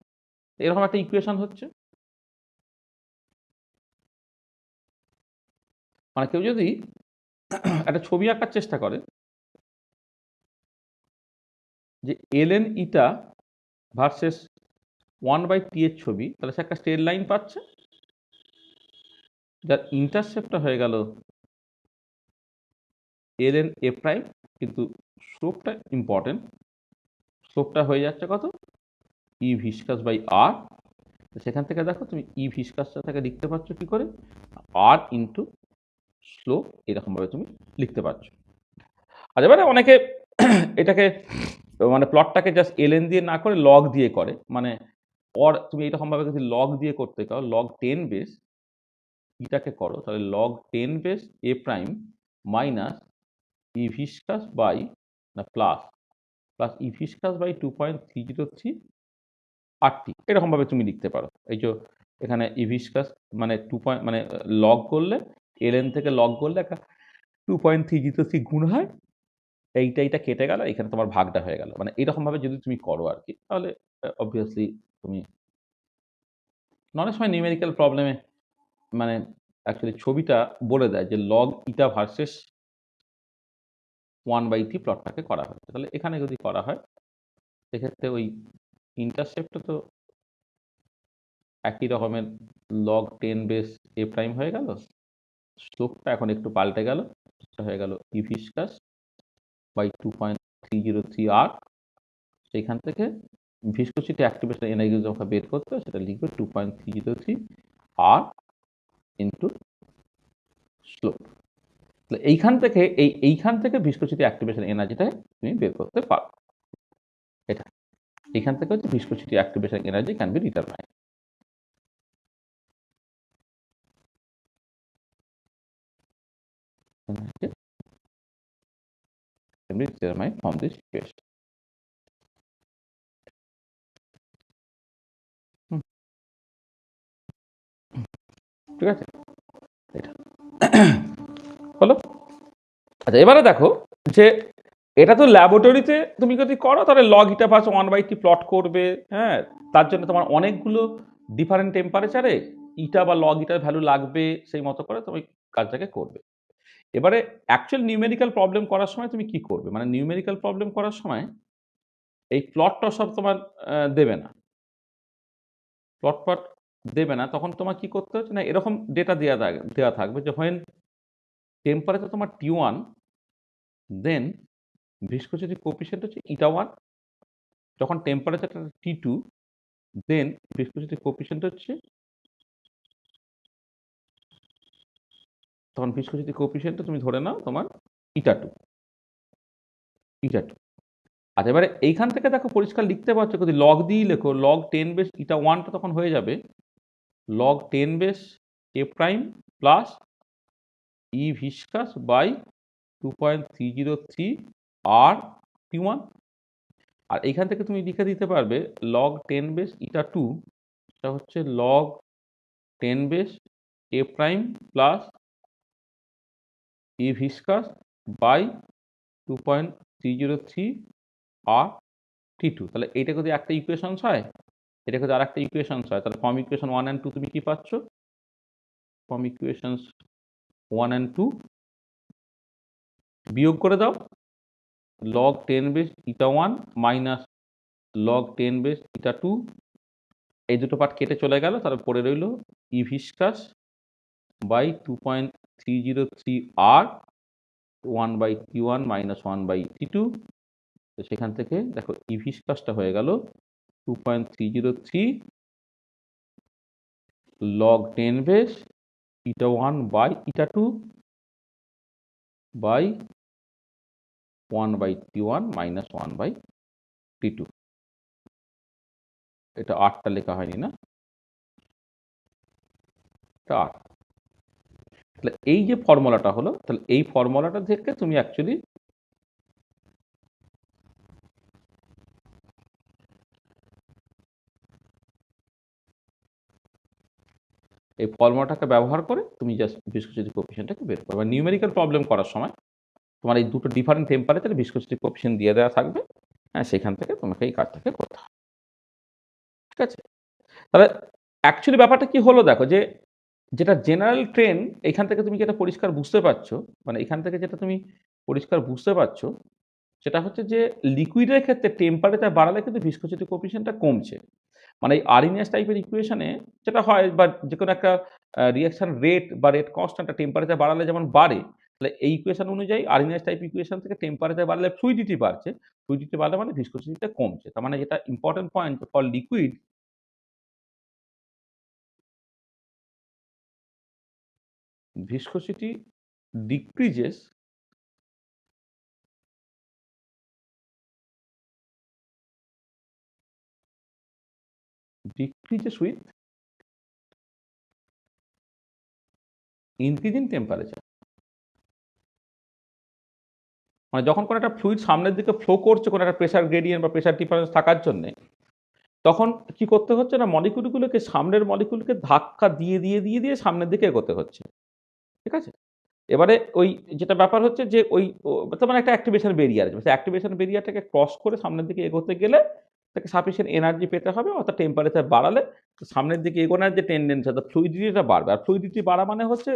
এরকম একটা ইকুয়েশন হচ্ছে মানে কেউ যদি একটা ছবি আঁকার চেষ্টা করে যে L N eta versus one by T এর ছবি তাহলে সে একটা স্ট্রেট লাইন পাচ্ছে যার ইন্টারসেপ্টটা হয়ে গেল এল এন এ প্রাইম কিন্তু স্লোপটা ইম্পর্টেন্ট স্লোপটা হয়ে যাচ্ছে কত ই ভিসকাস বাই আর সেখান থেকে দেখো তুমি ই ভিসকাসটা থেকে লিখতে পারছো কি করে আর ইন্টু স্লোপ এরকমভাবে তুমি লিখতে পারছো আর এবারে অনেকে [CLEARS THROAT] এটাকে মানে প্লটটাকে জাস্ট এলএন দিয়ে না করে লগ দিয়ে করে মানে অর তুমি এরকমভাবে যদি লগ দিয়ে করতে চাও লগ টেন বেস ইটাকে করো তাহলে log ten base A prime minus E viscous by না plus plus E viscous by two point three zero three RT এরকমভাবে তুমি লিখতে পারো এই যে এখানে ইভিসকাস e মানে টু পয়েন্ট মানে লগ করলে এলএন থেকে লগ করলে একটা two point three zero three গুণ হয় এইটা এইটা কেটে গেল এখানে তোমার ভাগটা হয়ে গেল মানে এরকমভাবে যদি তুমি করো আর কি তাহলে অবভিয়াসলি তুমি অনেক সময় নিউমেরিক্যাল প্রবলেমে মানে অ্যাকচুয়ালি ছবিটা বলে দেয় যে log eta versus one by three প্লটটাকে করা হয়েছে তাহলে এখানে যদি করা হয় সেক্ষেত্রে ওই ইন্টারসেপ্টটা তো একই রকমের log ten base A prime হয়ে গেল স্লোপটা এখন একটু পাল্টে গেল হয়ে গেল E viscous by two point three zero three R সেখান থেকে ভিসকোসিটি অ্যাক্টিভেশন এনার্জি যখন বের করতে সেটা লিখবে two point three zero three R into slope তাহলে এইখান থেকে এই এইখান থেকে ভিসকোসিটি অ্যাক্টিভেশন এনার্জিটা তুমি বের করতে পারো এটা এইখান থেকে হচ্ছে viscosity activation energy can be determine can be determined from ঠিক আছে এটা হলো আচ্ছা এবারে দেখো যে এটা তো ল্যাবরেটরিতে তুমি যদি করো তাহলে লগ ইটা পাস ওয়ান বাই টি প্লট করবে হ্যাঁ তার জন্য তোমার অনেকগুলো ডিফারেন্ট টেম্পারেচারে ইটা বা লগ ইটার ভ্যালু লাগবে সেই মতো করে তুমি কাজটাকে করবে এবারে অ্যাকচুয়াল নিউমেরিক্যাল প্রবলেম করার সময় তুমি কি করবে মানে নিউমেরিক্যাল প্রবলেম করার সময় এই প্লটটা সব তোমার দেবে না প্লট পাট দেবে না তখন তোমার কি করতে হচ্ছে না এরকম ডেটা দেওয়া দেওয়া থাকবে যে হোয়েন টেম্পারেচার তোমার টি ওয়ান দেন ভিসকোসিটি কোপিসেন্ট হচ্ছে ইটা ওয়ান যখন টেম্পারেচারটা টি টু দেন ভিসকোসিটি কোপিসেন্ট হচ্ছে তখন ভিসকোসিটি কোপিসেন্ট তুমি ধরে নাও তোমার ইটা টু ইটা টু আচ্ছা এবারে এইখান থেকে দেখো পরিষ্কার লিখতে পারছো যদি লগ দিয়েই লেখো লগ টেন বেস ইটা ওয়ানটা তখন হয়ে যাবে log ten base A prime plus E viscous by two point three zero three R T one আর এইখান থেকে তুমি লিখে দিতে পারবে log ten base eta two এটা হচ্ছে log ten base A prime plus E viscous by two point three zero three R T two তাহলে এইটা যদি একটা ইকুয়েশনস হয় এটাকে যদি আর একটা ইকুয়েশনস হয় তাহলে form equation one and two তুমি কি পাচ্ছ form equations one and two বিয়োগ করে দাও log ten base eta one minus log ten base eta two এই দুটো পার্ট কেটে চলে গেল তারপরে পড়ে রইল E viscous by two point three zero three R one by T one minus one by T two তো সেখান থেকে দেখো ইভিসকাসটা e হয়ে গেল 2.303 log 10 base eta 1 by eta 2 by 1 by t1 minus 1 by t2 এটা আটটা লেখা হয়নি না আট তাহলে এই যে ফর্মুলাটা হলো তাহলে এই ফর্মুলাটা থেকে তুমি অ্যাকচুয়ালি এই ফর্মুলাটাকে ব্যবহার করে তুমি জাস্ট ভিসকোসিটি কোপিশনটাকে বের করবে নিউমেরিক্যাল প্রবলেম করার সময় তোমার এই দুটো ডিফারেন্ট টেম্পারেচারে ভিসকোসিটি কোপিশন দিয়ে দেওয়া থাকবে হ্যাঁ সেখান থেকে তোমাকে এই কাজটাকে করতে হবে ঠিক আছে তাহলে অ্যাকচুয়ালি ব্যাপারটা কি হলো দেখো যে যেটা জেনারেল ট্রেন এখান থেকে তুমি যেটা পরিষ্কার বুঝতে পারছো মানে এখান থেকে যেটা তুমি পরিষ্কার বুঝতে পারছো সেটা হচ্ছে যে লিকুইডের ক্ষেত্রে টেম্পারেচার বাড়ালে কিন্তু ভিসকোসিটি কোপিশনটা কমছে মানে এই আরিনিয়াস টাইপের ইকুয়েশনে যেটা হয় বা যে কোনো একটা রিয়াকশান রেট বা রেট কনস্ট্যান্ট টেম্পারেচার বাড়ালে যেমন বাড়ে তাহলে এই ইকুয়েশন অনুযায়ী আরিনিয়াস টাইপ ইকুয়েশন থেকে টেম্পারেচার বাড়লে ফ্লুইডিটি বাড়ছে ফ্লুইডিটি বাড়লে মানে ভিসকোসিটিটা কমছে তার মানে যেটা important point for liquid viscosity decreases decreases with increasing temperature মানে যখন কোনো একটা ফ্লুইড সামনের দিকে ফ্লো করছে কোনো একটা প্রেশার গ্রেডিয়েন্ট বা প্রেশার ডিফারেন্স থাকার জন্যে তখন কি করতে হচ্ছে না মলিকুলগুলোকে সামনের মলিকুলকে ধাক্কা দিয়ে দিয়ে দিয়ে দিয়ে সামনের দিকে এগোতে হচ্ছে ঠিক আছে এবারে ওই যেটা ব্যাপার হচ্ছে যে ওই তার মানে একটা অ্যাক্টিভেশন বেরিয়ার আছে অ্যাক্টিভেশন বেরিয়ারটাকে ক্রস করে সামনের দিকে এগোতে গেলে তাকে সাফিসিয়েন্ট এনার্জি পেতে হবে অর্থাৎ টেম্পারেচার বাড়ালে সামনের দিকে এগোনার যে টেন্ডেন্সি অর্থাৎ ফ্লুইডিটিটা বাড়বে আর ফ্লুইডিটি বাড়া মানে হচ্ছে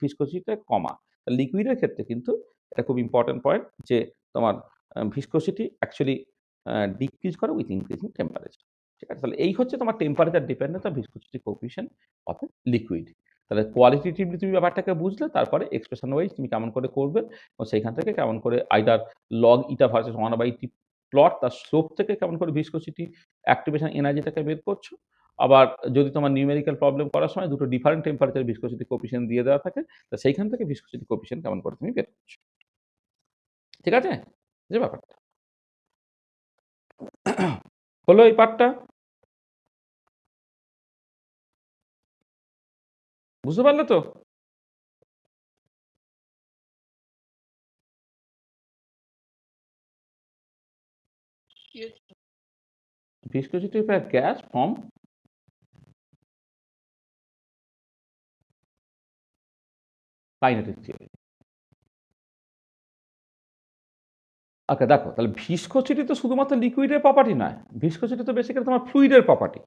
ফিসকোসিটিটা কমা লিকুইডের ক্ষেত্রে কিন্তু এটা খুব ইম্পর্টেন্ট পয়েন্ট যে তোমার ভিসকোসিটি অ্যাকচুয়ালি ডিক্রিজ করে উইথ ইনক্রিজিং টেম্পারেচার ঠিক আছে তাহলে এই হচ্ছে তোমার temperature dependence of viscosity coefficient of liquid তাহলে কোয়ালিটেটিভলি তুমি ব্যাপারটাকে বুঝলে তারপরে এক্সপ্রেশন ওয়াইজ তুমি কেমন করে করবে এবং সেইখান থেকে কেমন করে either log eta versus one by T plot তার স্লোপ থেকে কেমন করে ভিসকোসিটি অ্যাক্টিভেশন এনার্জিটাকে বের করছো আবার যদি তোমার নিউমেরিক্যাল প্রবলেম করার সময় দুটো ডিফারেন্ট টেম্পারেচার ভিসকোসিটি কোপিশন দিয়ে দেওয়া থাকে তা সেইখান থেকে ভিসকোসিটি কোপিশন কেমন করে তুমি বের করছো ঠিক আছে যে ব্যাপারটা হলো এই পার্টটা বুঝতে পারলে তো viscosity of a gas from kinetic theory okay দেখো তাহলে ভিসকোসিটি তো শুধুমাত্র লিকুইডের প্রপার্টি নয় ভিসকোসিটি তো বেসিক্যালি তোমার ফ্লুইডের প্রপার্টি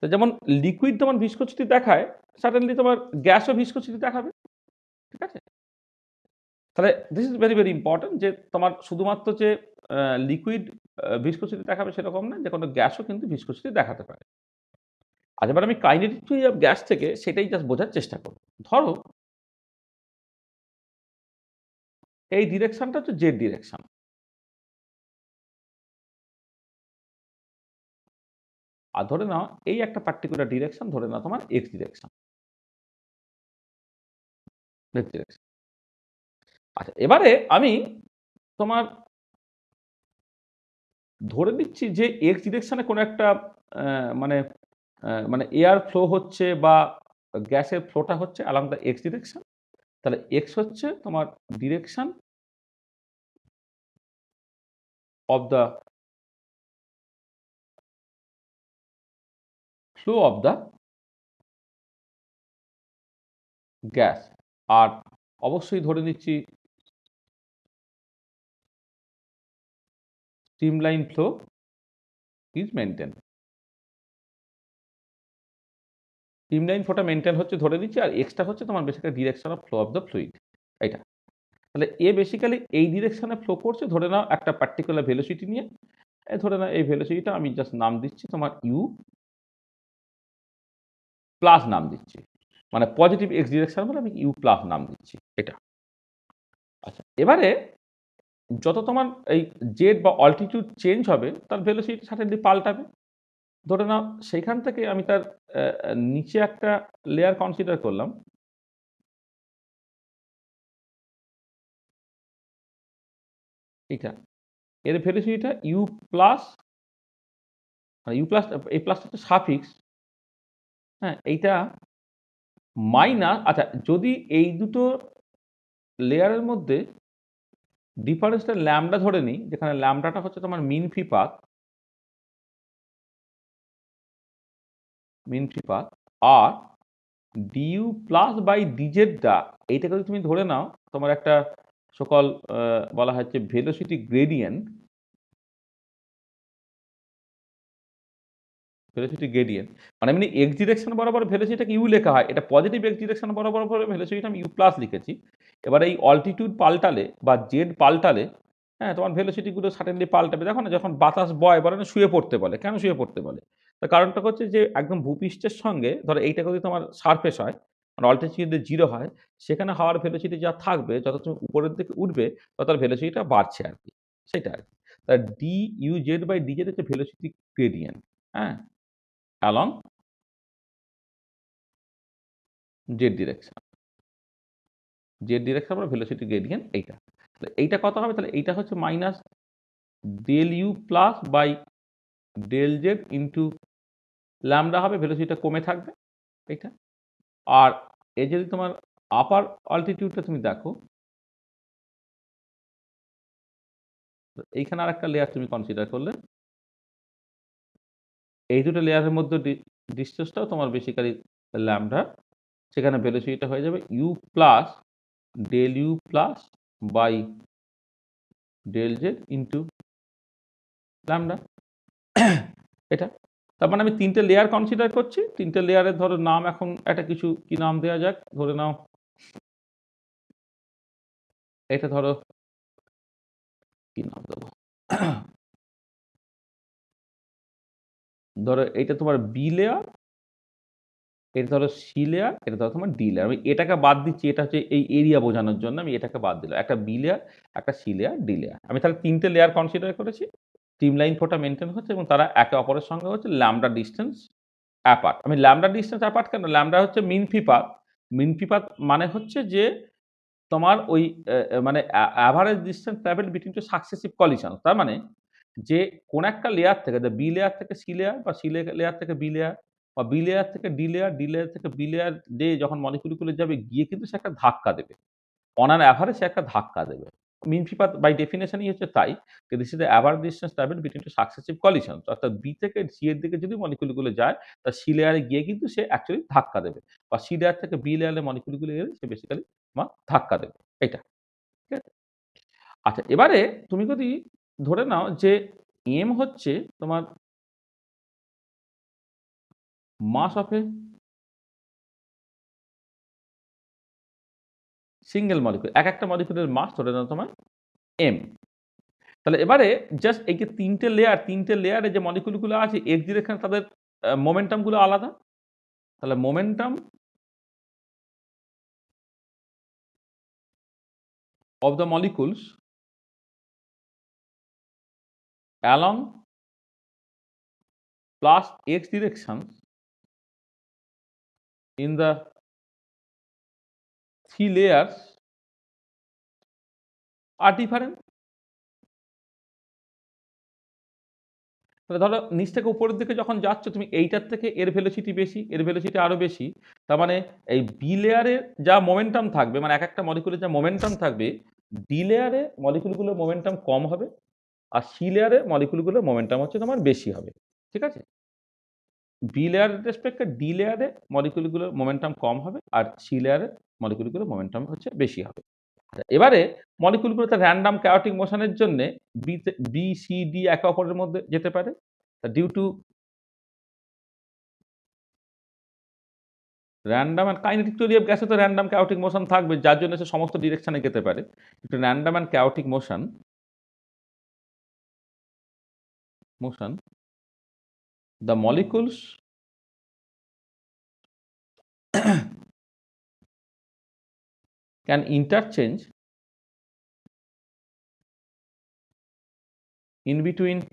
তো যেমন লিকুইড তোমার ভিসকোসিটি দেখায় সাডেনলি তোমার গ্যাসও ভিসকোসিটি দেখাবে ঠিক আছে তাহলে this is very very important যে তোমার শুধুমাত্র যে লিকুইড ভিসকোসিটি দেখাবে সেরকম না যে কোনো গ্যাসও কিন্তু ভিসকোসিটি দেখাতে পারে আজ এবার আমি কাইনেটিক্সি অফ গ্যাস থেকে সেটাই জাস্ট বোঝার চেষ্টা করব ধরো এই ডিরেকশনটা হচ্ছে জেড ডিরেকশন আর ধরে নাও এই একটা পার্টিকুলার ডিরেকশন ধরে নাও তোমার এক্স ডিরেকশন এক্স ডিরেকশন আচ্ছা এবারে আমি তোমার ধরে দিচ্ছি যে এক্স ডিরেকশনে কোনো একটা মানে মানে এয়ার ফ্লো হচ্ছে বা গ্যাসের ফ্লোটা হচ্ছে অ্যালং দ্য এক্স ডিরেকশান তাহলে এক্স হচ্ছে তোমার direction of the flow of the gas আর অবশ্যই ধরে নিচ্ছি streamline flow is maintained. Streamline ফ্লোটা মেনটেন হচ্ছে ধরে দিচ্ছি আর এক্সট্রা হচ্ছে তোমার basically direction of flow of the fluid এটা তাহলে এ বেসিক্যালি এই ডিরেকশনে ফ্লো করছে ধরে নাও একটা পার্টিকুলার ভেলোসিটি নিয়ে ধরে নাও এই ভেলোসিটিটা আমি জাস্ট নাম দিচ্ছি তোমার ইউ প্লাস নাম দিচ্ছি মানে পজিটিভ এক্স ডিরেকশন বলে আমি ইউ প্লাস নাম দিচ্ছি এটা আচ্ছা এবারে যত তোমার এই জেড বা অল্টিটিউড চেঞ্জ হবে তার ভেলোসিটি সাডেনলি পাল্টাবে ধরে নাও সেইখান থেকে আমি তার নিচে একটা লেয়ার কনসিডার করলাম এটা এর ভেলোসিটিটা ইউ প্লাস ইউ প্লাস এই প্লাসটা হচ্ছে সাফিক্স হ্যাঁ এইটা মাইনাস আচ্ছা যদি এই দুটো লেয়ারের মধ্যে ডিফারেন্সটা ল্যামডা ধরে নিই যেখানে ল্যামডাটা হচ্ছে তোমার মিন ফি পাক মিন ফি পাক আর ডিউ প্লাস বাই ডিজেডটা এইটাকে যদি তুমি ধরে নাও তোমার একটা সকল বলা হচ্ছে ভেলোসিটি গ্রেডিয়েন্ট ভেলোসিটি গ্রেডিয়েন্ট মানে এমনি এক্স ডিরেকশন বরাবর ভেলোসিটাকে ইউ লেখা হয় এটা পজিটিভ এক্স ডিরেকশন বরাবর ভেলোসিটি আমি ইউ প্লাস লিখেছি এবার এই অল্টিটিউড পাল্টালে বা জেড পাল্টালে হ্যাঁ তোমার ভেলোসিটিগুলো সাডেনলি পাল্টাবে দেখো না যখন বাতাস বয় বলে না শুয়ে পড়তে বলে কেন শুয়ে পড়তে বলে তার কারণটা হচ্ছে যে একদম ভূপৃষ্ঠের সঙ্গে ধরো এইটা যদি তোমার সারফেস হয় মানে অল্টিটিউডে জিরো হয় সেখানে হাওয়ার ভেলোসিটি যা থাকবে যত তুমি উপরের দিকে উঠবে তত ভেলোসিটিটা বাড়ছে আর কি সেটা আর কি তার d u z by d z হচ্ছে ভেলোসিটি গ্রেডিয়েন্ট হ্যাঁ along z direction z direction মানে ভেলোসিটি গ্রেডিয়েন্ট এইটা তাহলে এইটা কত হবে তাহলে এইটা হচ্ছে minus del you plus by del Z into lambda হবে ভেলোসিটিটা কমে থাকবে এইটা আর এ যদি তোমার আপার অল্টিটিউডটা তুমি দেখো এইখানে আর একটা লেয়ার তুমি কনসিডার করলে এই দুটো লেয়ারের মধ্যে ডিস্টেন্সটাও তোমার বেসিক্যালি ল্যামডা সেখানে ভেলোসিটিটা হয়ে যাবে u plus del u plus by del z into lambda [COUGHS] এটা তার মানে আমি তিনটে লেয়ার কনসিডার করছি তিনটে লেয়ারের ধরো নাম এখন একটা কিছু কি নাম দেওয়া যাক ধরে নাও এটা ধরো কি নাম দেবো [COUGHS] ধরো এটা তোমার বি লেয়ার এটা ধরো সি লেয়ার এটা ধরো তোমার ডি লেয়ার আমি এটাকে বাদ দিচ্ছি এটা হচ্ছে এই এরিয়া বোঝানোর জন্য আমি এটাকে বাদ দিলাম একটা বি লেয়ার একটা সি লেয়ার ডি লেয়ার আমি তাহলে তিনটে লেয়ার কনসিডার করেছি টিম লাইন ফোটা মেনটেন হচ্ছে এবং তারা একে অপরের সঙ্গে হচ্ছে ল্যামডা ডিস্টেন্স অ্যাপার্ট আমি ল্যামডা ডিস্টেন্স অ্যাপার্ট কেন ল্যামডা হচ্ছে মিন ফিপাত মিন মানে হচ্ছে যে তোমার ওই মানে average distance travel between two successive collision তার মানে যে কোন একটা লেয়ার থেকে বি লেয়ার থেকে সি লেয়ার বা সি লেয়ার থেকে বি লেয়ার বা বি লেয়ার থেকে ডি লেয়ার ডি লেয়ার থেকে বি লেয়ার ডে যখন মলিকুলগুলো যাবে গিয়ে কিন্তু সে একটা ধাক্কা দেবে অনার অ্যাভারে সে একটা ধাক্কা দেবে মিন বাই ডেফিনেশনই হচ্ছে তাই যে this is the average distance travel between two successive collision অর্থাৎ বি থেকে সি এর দিকে যদি মলিকুলগুলো যায় তা সি লেয়ারে গিয়ে কিন্তু সে অ্যাকচুয়ালি ধাক্কা দেবে বা সি লেয়ার থেকে বি লেয়ারে মলিকুলগুলো গেলে সে বেসিক্যালি তোমার ধাক্কা দেবে এটা ঠিক আছে আচ্ছা এবারে তুমি যদি ধরে নাও যে এম হচ্ছে তোমার mass of a single molecule এক একটা মলিকুলের মাস ধরে নাও তোমার এম তাহলে এবারে জাস্ট এই যে তিনটে লেয়ার তিনটে লেয়ারে যে মলিকুলগুলো আছে এক্স ডিরেকশন তাদের মোমেন্টামগুলো আলাদা তাহলে momentum of the molecules along plus X directions in the three layers are different তাহলে ধরো নিচ থেকে উপরের দিকে যখন যাচ্ছ তুমি এইটার থেকে এর ভেলোসিটি বেশি এর ভেলোসিটি আরও বেশি তার মানে এই বি লেয়ারের যা মোমেন্টাম থাকবে মানে এক একটা মলিকুলের যা মোমেন্টাম থাকবে ডি লেয়ারে মলিকুলগুলোর মোমেন্টাম কম হবে আর সি লেয়ারে মলিকুলগুলোর মোমেন্টাম হচ্ছে তোমার বেশি হবে ঠিক আছে বি লেয়ারের রেসপেক্টে ডি লেয়ারে মলিকুলগুলোর মোমেন্টাম কম হবে আর সি লেয়ারে মলিকুলগুলোর মোমেন্টাম হচ্ছে বেশি হবে আচ্ছা, এবারে মলিকুলগুলো তার র্যান্ডাম ক্যাওটিক মোশনের জন্য বি বি সি ডি একে অপরের মধ্যে যেতে পারে due to random and kinetic theory of গ্যাসে তো র্যান্ডাম ক্যাওটিক মোশন থাকবে যার জন্য সে সমস্ত ডিরেকশানে যেতে পারে একটু random and chaotic motion motion the molecules [COUGHS] can interchange in between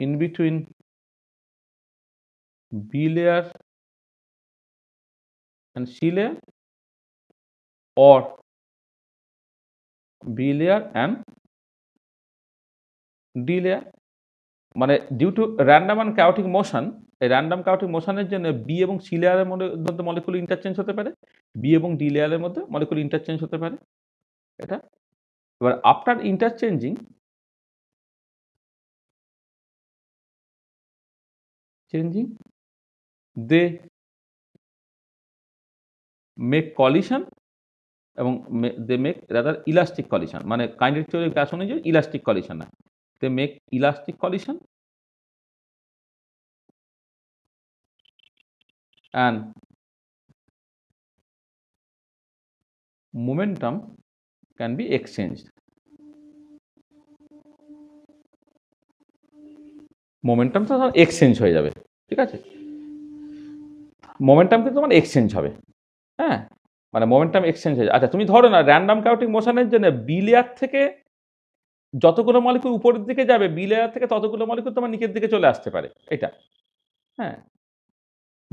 in between b layer and Chile or মানে B layer and D layer মানে ডিউ টু র্যান্ডাম অ্যান্ড কাউটিং মোশন এই র্যান্ডাম কাউটিং মোশনের জন্য বি এবং সি লেয়ারের মধ্যে মলিকুল ইন্টারচেঞ্জ হতে পারে বি এবং ডি লেয়ারের মধ্যে মলিকুল ইন্টারচেঞ্জ হতে পারে এটা এবার after interchanging changing they make collision এবং they make rather elastic collision মানে কাইন্ডের থিওরি কাজ অনুযায়ী ইলাস্টিক কলিশন না they make elastic collision and momentum can be exchange momentum তো এক্সচেঞ্জ হয়ে যাবে ঠিক আছে মোমেন্টাম কিন্তু তোমার এক্সচেঞ্জ হবে হ্যাঁ মানে মোমেন্টাম এক্সচেঞ্জ হয়ে যায় আচ্ছা তুমি ধরো না র্যান্ডাম কাউটিং মোশনের জন্য বি লেয়ার থেকে যতগুলো মালিক উপরের দিকে যাবে বি লেয়ার থেকে ততগুলো মালিক তোমার নিচের দিকে চলে আসতে পারে এটা হ্যাঁ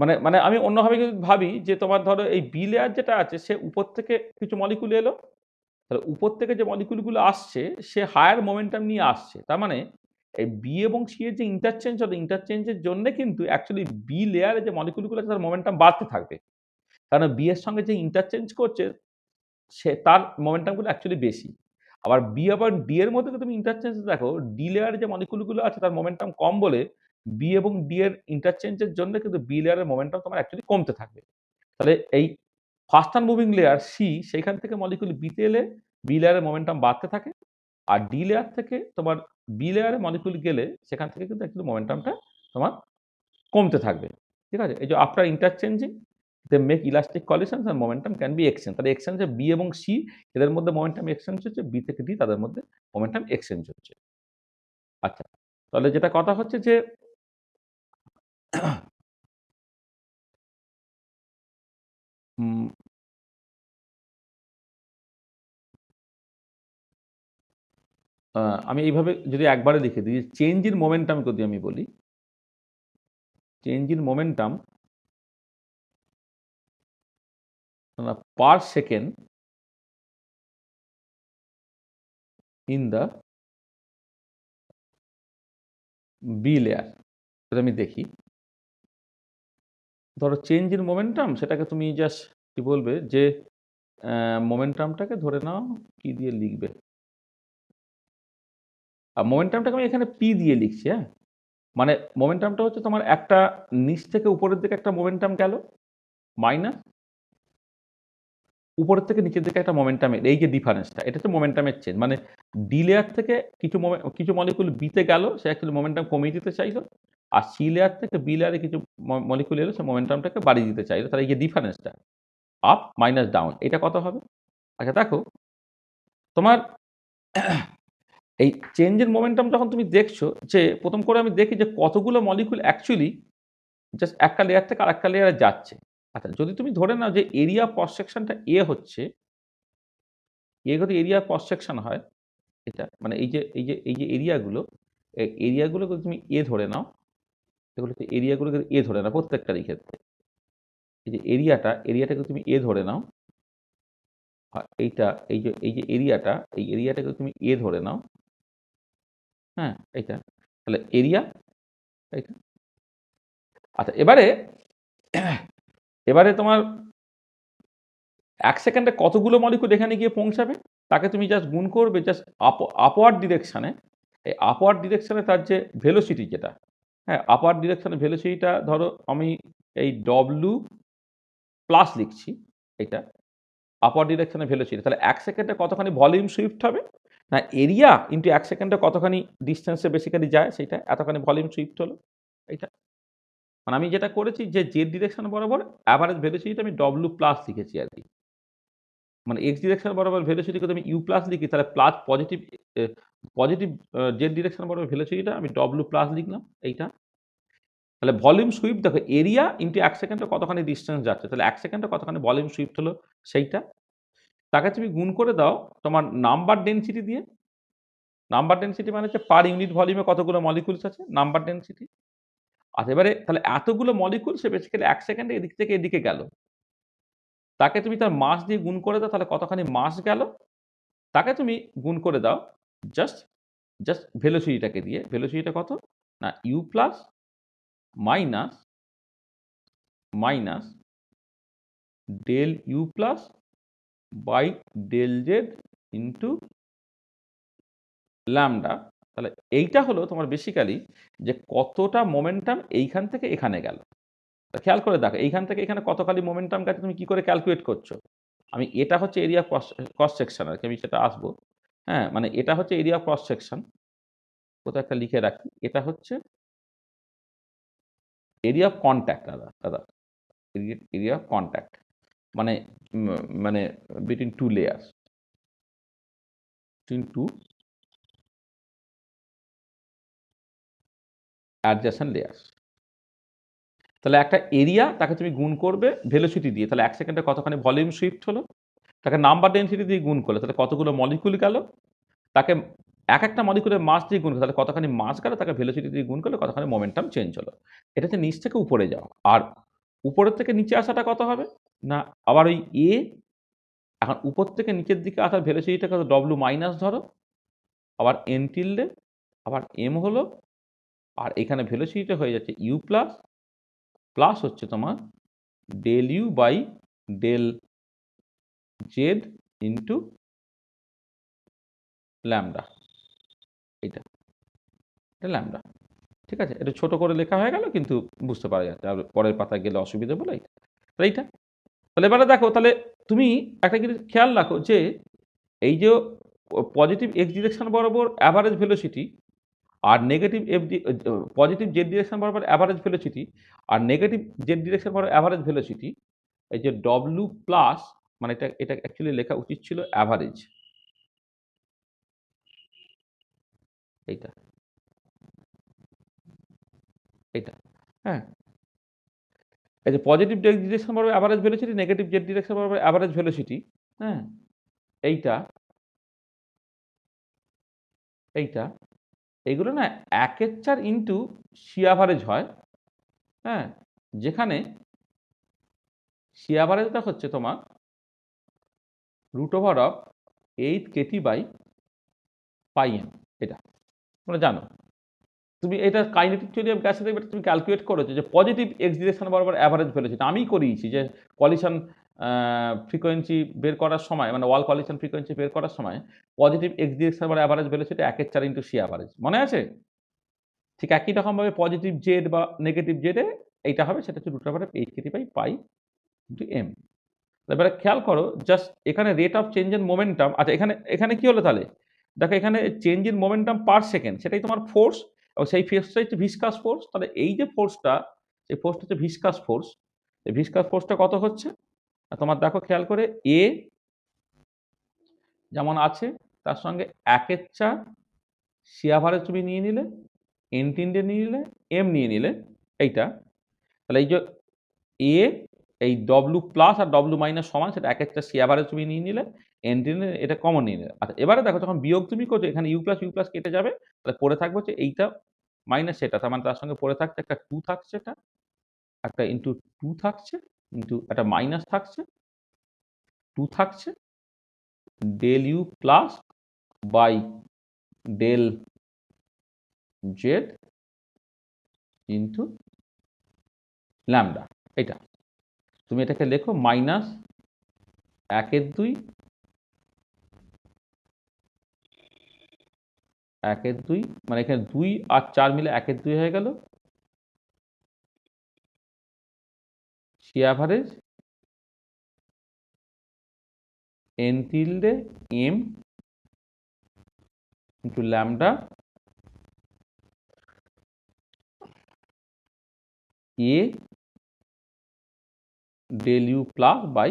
মানে মানে আমি অন্যভাবে ভাবি যে তোমার ধরো এই বি লেয়ার যেটা আছে সে উপর থেকে কিছু মলিকুল এলো তাহলে উপর থেকে যে মলিকুলগুলো আসছে সে হায়ার মোমেন্টাম নিয়ে আসছে তার মানে এই বি এবং সি এর যে ইন্টারচেঞ্জ হলো ইন্টারচেঞ্জের জন্য কিন্তু অ্যাকচুয়ালি বি লেয়ারে যে মলিকুলগুলো আছে তার মোমেন্টাম বাড়তে থাকবে কারণ বি এর সঙ্গে যে ইন্টারচেঞ্জ করছে সে তার মোমেন্টামগুলো অ্যাকচুয়ালি বেশি আবার বি আবার ডি এর মধ্যে তুমি ইন্টারচেঞ্জ দেখো ডি লেয়ারে যে মলিকুলগুলো আছে তার মোমেন্টাম কম বলে বি এবং ডি এর ইন্টারচেঞ্জের জন্য কিন্তু বি লেয়ারের মোমেন্টাম তোমার অ্যাকচুয়ালি কমতে থাকবে তাহলে এই first and moving layer C সেইখান থেকে মলিকুল বিতে এলে বি লেয়ারের মোমেন্টাম বাড়তে থাকে আর ডি লেয়ার থেকে তোমার বি লেয়ারের মলিকুল গেলে সেখান থেকে কিন্তু অ্যাকচুয়ালি মোমেন্টামটা তোমার কমতে থাকবে ঠিক আছে এই যে after interchanging they make elastic collision and momentum can be exchange তাহলে এক্সচেঞ্জ বি এবং সি এদের মধ্যে মোমেন্টাম এক্সচেঞ্জ হচ্ছে বি থেকে ডি তাদের মধ্যে মোমেন্টাম এক্সচেঞ্জ হচ্ছে আচ্ছা তাহলে যেটা কথা হচ্ছে যে [CLEARS THROAT] আমি এইভাবে যদি একবারে লিখে দিই চেঞ্জ ইন মোমেন্টাম যদি আমি বলি চেঞ্জ ইন মোমেন্টাম না per second in the B layer সেটা আমি দেখি ধরো চেঞ্জ ইন মোমেন্টাম সেটাকে তুমি জাস্ট কি বলবে যে মোমেন্টামটাকে ধরে নাও কি দিয়ে লিখবে আর মোমেন্টামটাকে আমি এখানে পি দিয়ে লিখছি হ্যাঁ মানে মোমেন্টামটা হচ্ছে তোমার একটা নিচ থেকে উপরের দিকে একটা মোমেন্টাম গেল মাইনাস উপরের থেকে নিচের দিকে একটা মোমেন্টামের এই যে ডিফারেন্সটা এটা হচ্ছে মোমেন্টামের চেঞ্জ মানে ডি লেয়ার থেকে কিছু কিছু মলিকুল বিতে গেল সে অ্যাকচুয়ালি মোমেন্টাম কমিয়ে দিতে চাইলো আর সি লেয়ার থেকে বি লেয়ারে কিছু মলিকুল এলো সে মোমেন্টামটাকে বাড়িয়ে দিতে চাইলো তাহলে এই যে ডিফারেন্সটা আপ মাইনাস ডাউন এটা কত হবে আচ্ছা দেখো তোমার [CLEARS THROAT] এই চেঞ্জের মোমেন্টাম যখন তুমি দেখছো যে প্রথম করে আমি দেখি যে কতগুলো মলিকুল অ্যাকচুয়ালি জাস্ট একটা লেয়ার থেকে আর একটা লেয়ারে যাচ্ছে আচ্ছা যদি তুমি ধরে নাও যে এরিয়া পস সেকশনটা এ হচ্ছে এ যদি এরিয়া পস সেকশন হয় এটা মানে এই যে এই যে এই যে এরিয়াগুলো এরিয়াগুলোকে তুমি এ ধরে নাও এগুলোকে এরিয়াগুলোকে এ ধরে নাও প্রত্যেকটারই ক্ষেত্রে এই যে এরিয়াটা এরিয়াটাকে তুমি এ ধরে নাও আর এইটা এই যে এই যে এরিয়াটা এই এরিয়াটাকে তুমি এ ধরে নাও হ্যাঁ এইটা তাহলে এরিয়া এইটা আচ্ছা এবারে এবারে তোমার এক সেকেন্ডে কতগুলো মলিকুল এখানে গিয়ে পৌঁছাবে তাকে তুমি জাস্ট গুণ করবে জাস্ট আপ আপওয়ার্ড ডিরেকশানে এই আপওয়ার্ড ডিরেকশানে তার যে ভেলোসিটি যেটা হ্যাঁ আপার ডিরেকশানে ভেলোসিটিটা ধরো আমি এই ডব্লু প্লাস লিখছি এটা আপার ডিরেকশানে ভেলোসিটি তাহলে এক সেকেন্ডে কতখানি ভলিউম সুইফট হবে না এরিয়া ইন্টু এক সেকেন্ডে কতখানি ডিস্টেন্সে বেসিক্যালি যায় সেটা এতখানি ভলিউম সুইফট হলো এটা মানে আমি যেটা করেছি যে জেড ডিরেকশন বরাবর অ্যাভারেজ ভেলোসিটিটা আমি ডব্লু প্লাস লিখেছি আর কি মানে এক্স ডিরেকশন বরাবর ভেলোসিটিকে আমি ইউ প্লাস লিখি তাহলে plus positive positive Z direction বরাবর ভেলোসিটিটা আমি ডব্লু প্লাস লিখলাম এইটা তাহলে ভলিউম সুইপ দেখো এরিয়া ইন্টু এক সেকেন্ডে কতখানি ডিস্টেন্স যাচ্ছে তাহলে এক সেকেন্ডে কতখানি ভলিউম সুইপ হলো সেইটা তাকে তুমি গুণ করে দাও তোমার নাম্বার ডেনসিটি দিয়ে নাম্বার ডেনসিটি মানে হচ্ছে পার ইউনিট ভলিউমে কতগুলো মলিকুলস আছে নাম্বার ডেনসিটি আচ্ছা এবারে তাহলে এতগুলো মলিকুল সে বেসিক্যালি এক সেকেন্ডে এদিক থেকে এদিকে গেল তাকে তুমি তার মাস দিয়ে গুণ করে দাও তাহলে কতখানি মাস গেল তাকে তুমি গুণ করে দাও জাস্ট জাস্ট ভেলোসিটিটাকে দিয়ে ভেলোসিটিটা কত না U plus minus minus del you plus by del Z into lambda তাহলে এইটা হলো তোমার বেসিক্যালি যে কতটা মোমেন্টাম এইখান থেকে এখানে গেল খেয়াল করে দেখো এইখান থেকে এখানে কতখালি মোমেন্টাম গেছে তুমি কি করে ক্যালকুলেট করছো আমি এটা হচ্ছে এরিয়া ক্রস সেকশন আর কি আমি সেটা আসবো হ্যাঁ মানে এটা হচ্ছে এরিয়া ক্রস সেকশন কোথাও একটা লিখে রাখি এটা হচ্ছে এরিয়া অফ কন্ট্যাক্ট দাদা দাদা এরিয়া অফ কন্ট্যাক্ট মানে মানে between two layers between two adjacent layers তাহলে একটা এরিয়া তাকে তুমি গুণ করবে ভেলোসিটি দিয়ে তাহলে এক সেকেন্ডে কতখানি ভলিউম শিফট হলো তাকে নাম্বার ডেন্সিটি দিয়ে গুণ করলে তাহলে কতগুলো মলিকুল গেল তাকে এক একটা মলিকুলের মাস দিয়ে গুণ তাহলে কতখানি মাস গেল তাকে ভেলোসিটি দিয়ে গুণ করলে কতখানি মোমেন্টাম চেঞ্জ হলো এটা হচ্ছে নিচ থেকে উপরে যাওয়া আর উপরের থেকে নিচে আসাটা কত হবে না আবার ওই এ এখন উপর থেকে নিচের দিকে আসার ভেলোসিটিটাকে ডব্লু মাইনাস ধরো আবার এন টিল্ডে আবার এম হলো আর এখানে ভেলোসিটিটা হয়ে যাচ্ছে ইউ প্লাস প্লাস হচ্ছে তোমার del U by del Z into lambda এটা এটা ল্যামডা ঠিক আছে এটা ছোট করে লেখা হয়ে গেল কিন্তু বুঝতে পারা যাচ্ছে আর পরের পাতায় গেলে অসুবিধা বলে এটা এইটা তাহলে এবারে দেখো তাহলে তুমি একটা কিন্তু খেয়াল রাখো যে এই যে পজিটিভ এক্স ডিরেকশন বরাবর অ্যাভারেজ ভেলোসিটি আর negative F positive Z direction বরাবর অ্যাভারেজ ভেলোসিটি আর নেগেটিভ জেড ডিরেকশন বরাবর অ্যাভারেজ ভেলোসিটি এই যে ডব্লু প্লাস মানে এটা এটা অ্যাকচুয়ালি লেখা উচিত ছিল অ্যাভারেজ এইটা এইটা হ্যাঁ এই যে পজিটিভ ডিরেকশন বরাবর average velocity negative Z direction বরাবর অ্যাভারেজ ভেলোসিটি হ্যাঁ এইটা এইটা এগুলো না একের চার ইন্টু সি অ্যাভারেজ হয় হ্যাঁ যেখানে সি অ্যাভারেজটা হচ্ছে তোমার root over of eight KT by pi N এটা তোমরা জানো তুমি এটা কাইনেটিক থিওরি অফ গ্যাসের তুমি ক্যালকুলেট করেছো যে পজিটিভ এক্স ডিরেকশন বরাবর অ্যাভারেজ ফেলেছে আমি করিয়েছি যে কলিশন ফ্রিকোয়েন্সি বের করার সময় মানে ওয়াল কোয়ালিশন ফ্রিকোয়েন্সি বের করার সময় পজিটিভ এক্স ডিরেকশন বা অ্যাভারেজ এটা একের চার ইন্টু সি অ্যাভারেজ মনে আছে ঠিক একই রকমভাবে পজিটিভ জেড বা নেগেটিভ জেডে এইটা হবে সেটা হচ্ছে রুটার of eight KT by pi into M এবারে খেয়াল করো জাস্ট এখানে rate of change in momentum আচ্ছা এখানে এখানে কী হলো তাহলে দেখো এখানে change in momentum per second সেটাই তোমার ফোর্স এবং সেই ফোর্সটা হচ্ছে ভিসকাস ফোর্স তাহলে এই যে ফোর্সটা সেই ফোর্সটা হচ্ছে ভিসকাস ফোর্স এই ভিসকাস ফোর্সটা কত হচ্ছে তোমার দেখো খেয়াল করে এ যেমন আছে তার সঙ্গে একের চার শিয়াভারে তুমি নিয়ে নিলে এনটিনডে নিয়ে নিলে এম নিয়ে নিলে এইটা তাহলে এই যে এ এই ডব্লু প্লাস আর ডব্লু মাইনাস সমান সেটা এক একটা সি তুমি নিয়ে নিলে এনটিনে এটা কমন নিয়ে নিলে আচ্ছা এবারে দেখো যখন বিয়োগ তুমি করছো এখানে ইউ প্লাস ইউ প্লাস কেটে যাবে তাহলে পড়ে থাকবে হচ্ছে এইটা মাইনাস সেটা তার মানে তার সঙ্গে পড়ে থাকছে একটা টু থাকছে এটা একটা ইন্টু টু থাকছে কিন্তু একটা মাইনাস থাকছে টু থাকছে del you plus by del Z into lambda এটা তুমি এটাকে লেখো মাইনাস একের দুই একের দুই মানে এখানে দুই আর চার মিলে একের দুই হয়ে গেল C average N tilde M into lambda A del u plus by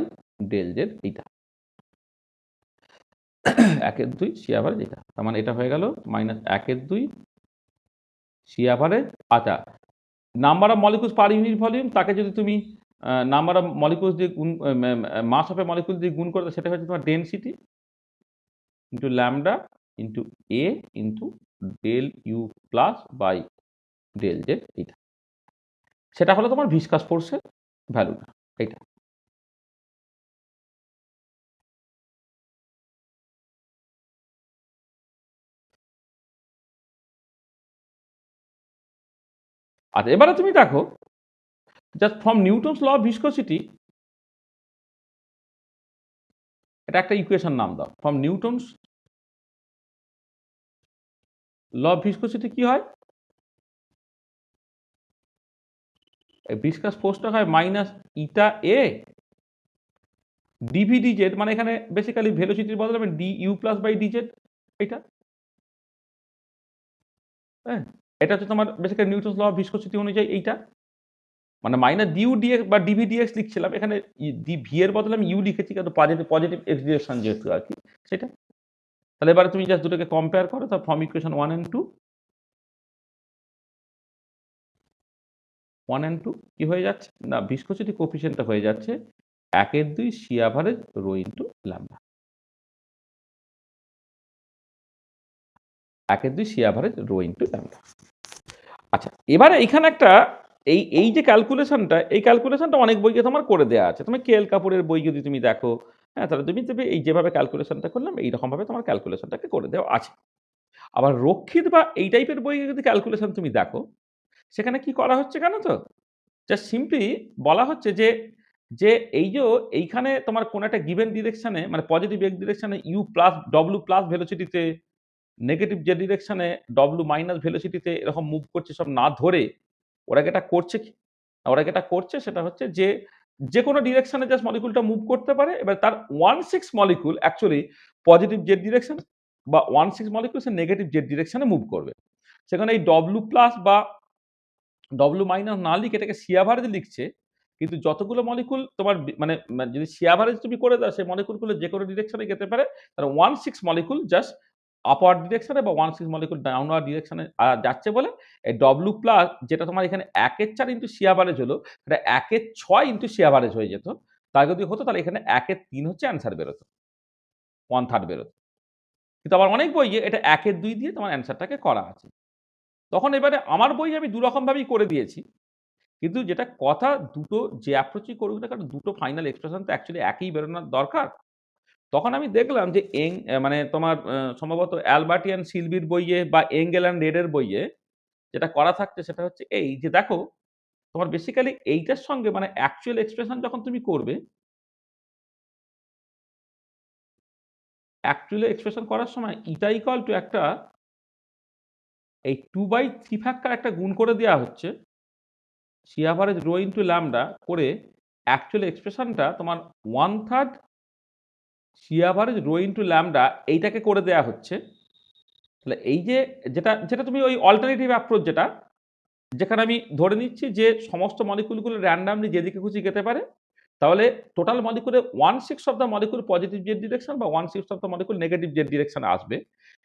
del z এটা একের দুই সি অ্যাভারেজ এটা তার মানে এটা হয়ে গেল মাইনাস একের দুই সি অ্যাভারেজ আচ্ছা number of molecules per unit volume তাকে যদি তুমি নাম্বার অফ মলিকুলস দিয়ে গুণ মাস অফ এ মলিকুল দিয়ে গুণ করতে সেটা হচ্ছে তোমার density into lambda into A into del you plus by del Z এইটা সেটা হলো তোমার ভিসকাস ফোর্সের ভ্যালুটা এইটা আচ্ছা এবারে তুমি দেখো just from Newton's law of viscosity এটা একটা ইকুয়েশন নাম দাও from Newton's law of viscosity কি হয় ভিসকাস ফোর্সটা হয় minus eta A DVD Z মানে এখানে বেসিক্যালি ভেলোসিটির বদলে D U plus by DZ এটা হ্যাঁ এটা হচ্ছে তোমার basically Newton law of viscosity অনুযায়ী এইটা মানে মাইনাস ডিউ ডিএক্স বা ডিভি ডিএক্স লিখছিলাম এখানে ডি ভি এর বদলে আমি ইউ লিখেছি কিন্তু পজিটিভ পজিটিভ এক্স ডিরেকশন যেহেতু আর কি সেটা তাহলে এবারে তুমি জাস্ট দুটোকে কম্পেয়ার করো তার form equation one and two one and two কি হয়ে যাচ্ছে না ভিসকোসিটি কোফিসিয়েন্টটা হয়ে যাচ্ছে একের দুই C average rho into lambda একের দুই C average rho into lambda আচ্ছা এবারে এখানে একটা এই এই যে ক্যালকুলেশনটা এই ক্যালকুলেশনটা অনেক বইকে তোমার করে দেওয়া আছে তুমি কে এল কাপুরের বই যদি তুমি দেখো হ্যাঁ তাহলে তুমি তুমি এই যেভাবে ক্যালকুলেশনটা করলাম এইরকমভাবে তোমার ক্যালকুলেশনটাকে করে দেওয়া আছে আবার রক্ষিত বা এই টাইপের বই যদি ক্যালকুলেশন তুমি দেখো সেখানে কি করা হচ্ছে কেন তো জাস্ট সিম্পলি বলা হচ্ছে যে যে এই যে এইখানে তোমার কোনো একটা গিভেন ডিরেকশানে মানে পজিটিভ এক ডিরেকশানে ইউ প্লাস ডব্লু প্লাস ভেলোসিটিতে নেগেটিভ যে ডিরেকশানে ডব্লু মাইনাস ভেলোসিটিতে এরকম মুভ করছে সব না ধরে ওরা যেটা করছে কি ওরা যেটা করছে সেটা হচ্ছে যে যে কোনো ডিরেকশনে জাস্ট মলিকুলটা মুভ করতে পারে এবার তার one six molecule actually positive Z direction বা ওয়ান সিক্স মলিকুল সে নেগেটিভ জেড ডিরেকশনে মুভ করবে সেখানে এই ডব্লু প্লাস বা ডব্লু মাইনাস না লিখে এটাকে সিয়াভারেজ লিখছে কিন্তু যতগুলো মলিকুল তোমার মানে, মানে যদি সিয়াভারেজ তুমি করে দাও সেই মলিকুলগুলো যে কোনো ডিরেকশনে যেতে পারে তার one six molecule just upward ডিরেকশনে বা ওয়ান সিক্স মলিকুল ডাউনওয়ার্ড ডিরেকশনে যাচ্ছে বলে এই ডব্লু প্লাস যেটা তোমার এখানে একের চার ইন্টু সি অ্যাভারেজ হলো সেটা একের ছয় ইন্টু সি অ্যাভারেজ হয়ে যেত তাই যদি হতো তাহলে এখানে একের তিন হচ্ছে অ্যান্সার বেরোতো ওয়ান থার্ড বেরোতো কিন্তু আবার অনেক বই এটা একের দুই দিয়ে তোমার অ্যান্সারটাকে করা আছে তখন এবারে আমার বই আমি দুরকমভাবেই করে দিয়েছি কিন্তু যেটা কথা দুটো যে অ্যাপ্রোচই করুক না কারণ দুটো ফাইনাল এক্সপ্রেশন তো অ্যাকচুয়ালি একই বেরোনোর দরকার তখন আমি দেখলাম যে এং মানে তোমার সম্ভবত অ্যালবার্টিয়ান সিলবির বইয়ে বা এঙ্গেল অ্যান্ড রেডের বইয়ে যেটা করা থাকছে সেটা হচ্ছে এই যে দেখো তোমার বেসিক্যালি এইটার সঙ্গে মানে অ্যাকচুয়াল এক্সপ্রেশন যখন তুমি করবে অ্যাকচুয়ালি এক্সপ্রেশন করার সময় ইটা ইকল টু একটা এই টু বাই থ্রি ফ্যাক্টর একটা গুণ করে দেওয়া হচ্ছে C average rho to lambda করে অ্যাকচুয়াল এক্সপ্রেশনটা তোমার one third C average rho into lambda এইটাকে করে দেয়া হচ্ছে তাহলে এই যে যেটা যেটা তুমি ওই অল্টারনেটিভ অ্যাপ্রোচ যেটা যেখানে আমি ধরে নিচ্ছি যে সমস্ত মলিকুলগুলো র্যান্ডামলি যেদিকে খুশি যেতে পারে তাহলে টোটাল মলিকুলে one six of the molecule positive Z direction বা one six of the molecule negative Z direction আসবে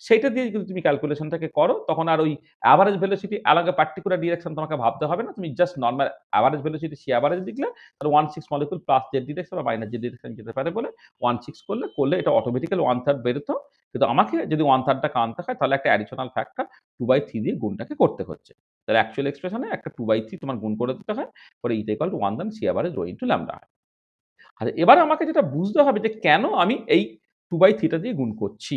সেইটা দিয়ে যদি তুমি ক্যালকুলেশনটাকে করো তখন আর ওই অ্যাভারেজ ভেলোসিটি আলাদা পার্টিকুলার ডিরেকশন তোমাকে ভাবতে হবে না তুমি জাস্ট নর্মাল অ্যাভারেজ ভেলোসিটি সে অ্যাভারেজ লিখলে তাহলে ওয়ান সিক্স মলিকুল প্লাস যে ডিরেকশন বা মাইনাস যে ডিরেকশন যেতে পারে বলে ওয়ান সিক্স করলে করলে এটা অটোমেটিক্যালি ওয়ান থার্ড বেরোতো কিন্তু আমাকে যদি ওয়ান থার্ডটাকে আনতে হয় তাহলে একটা additional factor two by three দিয়ে গুণটাকে করতে হচ্ছে তাহলে অ্যাকচুয়াল এক্সপ্রেশনে একটা টু বাই থ্রি তোমার গুণ করে দিতে হয় পরে it equal to one then C average rho into lambda হয় আর এবার আমাকে যেটা বুঝতে হবে যে কেন আমি এই টু বাই থ্রিটা দিয়ে গুণ করছি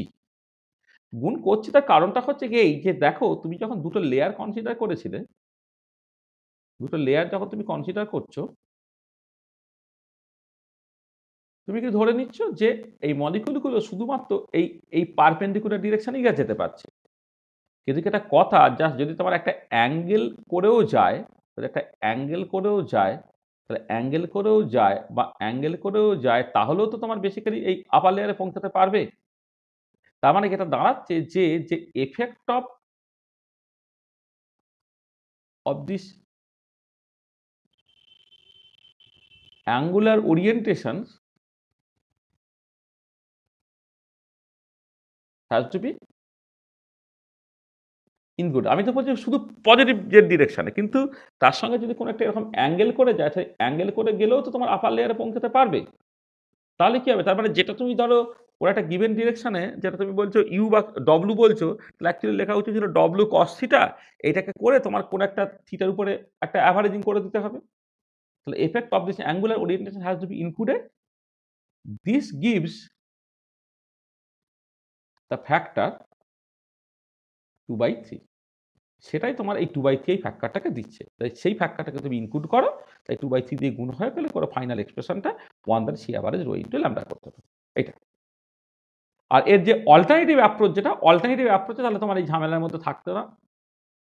গুণ করছি তার কারণটা হচ্ছে কি এই যে দেখো তুমি যখন দুটো লেয়ার কনসিডার করেছিলে দুটো লেয়ার যখন তুমি কনসিডার করছো তুমি কি ধরে নিচ্ছ যে এই মলিকুলগুলো শুধুমাত্র এই এই পারপেন্ডিকুলার ডিরেকশানেই যেতে পারছে কিন্তু একটা কথা জাস্ট যদি তোমার একটা অ্যাঙ্গেল করেও যায় তাহলে একটা অ্যাঙ্গেল করেও যায় তাহলে অ্যাঙ্গেল করেও যায় বা অ্যাঙ্গেল করেও যায় তাহলেও তো তোমার বেসিক্যালি এই আপার লেয়ারে পৌঁছাতে পারবে তার মানে এটা দাঁড়াচ্ছে যে যে effect of of this angular orientation has to ইনগুড আমি তো বলছি শুধু পজিটিভ যে ডিরেকশানে কিন্তু তার সঙ্গে যদি কোনো একটা এরকম অ্যাঙ্গেল করে যায় সেই অ্যাঙ্গেল করে গেলেও তো তোমার আপার লেয়ারে পৌঁছাতে পারবে তাহলে কী হবে তার মানে যেটা তুমি ধরো ওরা একটা গিভেন ডিরেকশানে যেটা তুমি বলছো ইউ বা ডব্লু বলছো তাহলে অ্যাকচুয়ালি লেখা উচিত ছিল ডব্লু কস থিটা এটাকে করে তোমার কোনো একটা থিটার উপরে একটা অ্যাভারেজিং করে দিতে হবে তাহলে effect of this angular orientation has to be included this gives the factor two by three সেটাই তোমার এই টু বাই থ্রি এই ফ্যাক্টরটাকে দিচ্ছে তাই সেই ফ্যাক্টরটাকে তুমি ইনক্লুড করো তাই টু বাই থ্রি দিয়ে গুণ হয়ে গেলে করো ফাইনাল এক্সপ্রেশনটা one than C average rowing into lambda করতে হবে এটা আর এর যে অল্টারনেটিভ অ্যাপ্রোচ যেটা অল্টারনেটিভ অ্যাপ্রোচে তাহলে তোমার এই ঝামেলার মধ্যে থাকতো না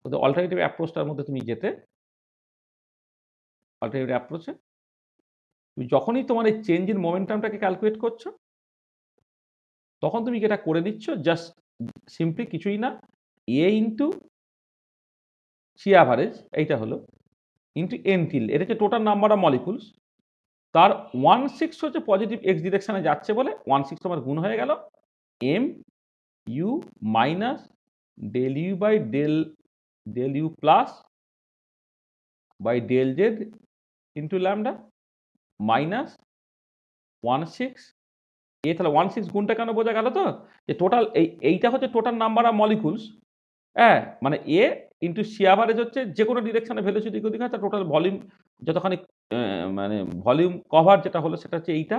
ওদের অল্টারনেটিভ অ্যাপ্রোচটার মধ্যে তুমি যেতে অল্টারনেটিভ অ্যাপ্রোচে তুমি যখনই তোমার এই চেঞ্জ ইন মোমেন্টামটাকে ক্যালকুলেট করছো তখন তুমি যেটা করে দিচ্ছ জাস্ট সিম্পলি কিছুই না এ ইন্টু সি অ্যাভারেজ এইটা হলো ইন্টু এন টিল এটা হচ্ছে টোটাল নাম্বার অফ মলিকুলস তার ওয়ান সিক্স হচ্ছে পজিটিভ এক্স ডিরেকশানে যাচ্ছে বলে ওয়ান সিক্স তোমার গুণ হয়ে গেল M U minus del U by del del you plus by del Z into lambda minus one six A তাহলে ওয়ান সিক্স গুণটা কেন বোঝা গেল তো যে টোটাল এই এইটা হচ্ছে টোটাল নাম্বার অফ মলিকুলস হ্যাঁ মানে এ ইন্টু সি অ্যাভারেজ হচ্ছে যে কোনো ডিরেকশানে ভ্যালু ওদিকে দিক টোটাল ভলিউম যতখানি মানে ভলিউম কভার যেটা হলো সেটা হচ্ছে এইটা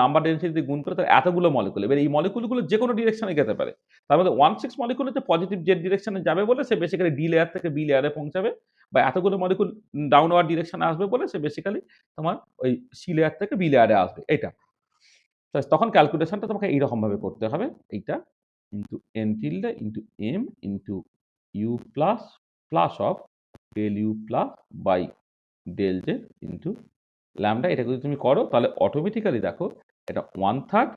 নাম্বার ডেন্সিটি গুণ করে তার এতগুলো মলিকুল এবার এই মলিকুলগুলো যে কোনো ডিরেকশনে যেতে পারে তার মধ্যে ওয়ান সিক্স মলিকুল হচ্ছে পজিটিভ জেড ডিরেকশনে যাবে বলে সে বেসিক্যালি ডি লেয়ার থেকে বি লেয়ারে পৌঁছাবে বা এতগুলো মলিকুল ডাউনওয়ার্ড ডিরেকশনে আসবে বলে সে বেসিক্যালি তোমার ওই সি লেয়ার থেকে বি লেয়ারে আসবে এটা তখন ক্যালকুলেশনটা তোমাকে এইরকমভাবে করতে হবে এইটা into N tilde into M into U plus plus of del you plus by del Z into lambda এটা যদি তুমি করো তাহলে অটোমেটিক্যালি দেখো এটা one third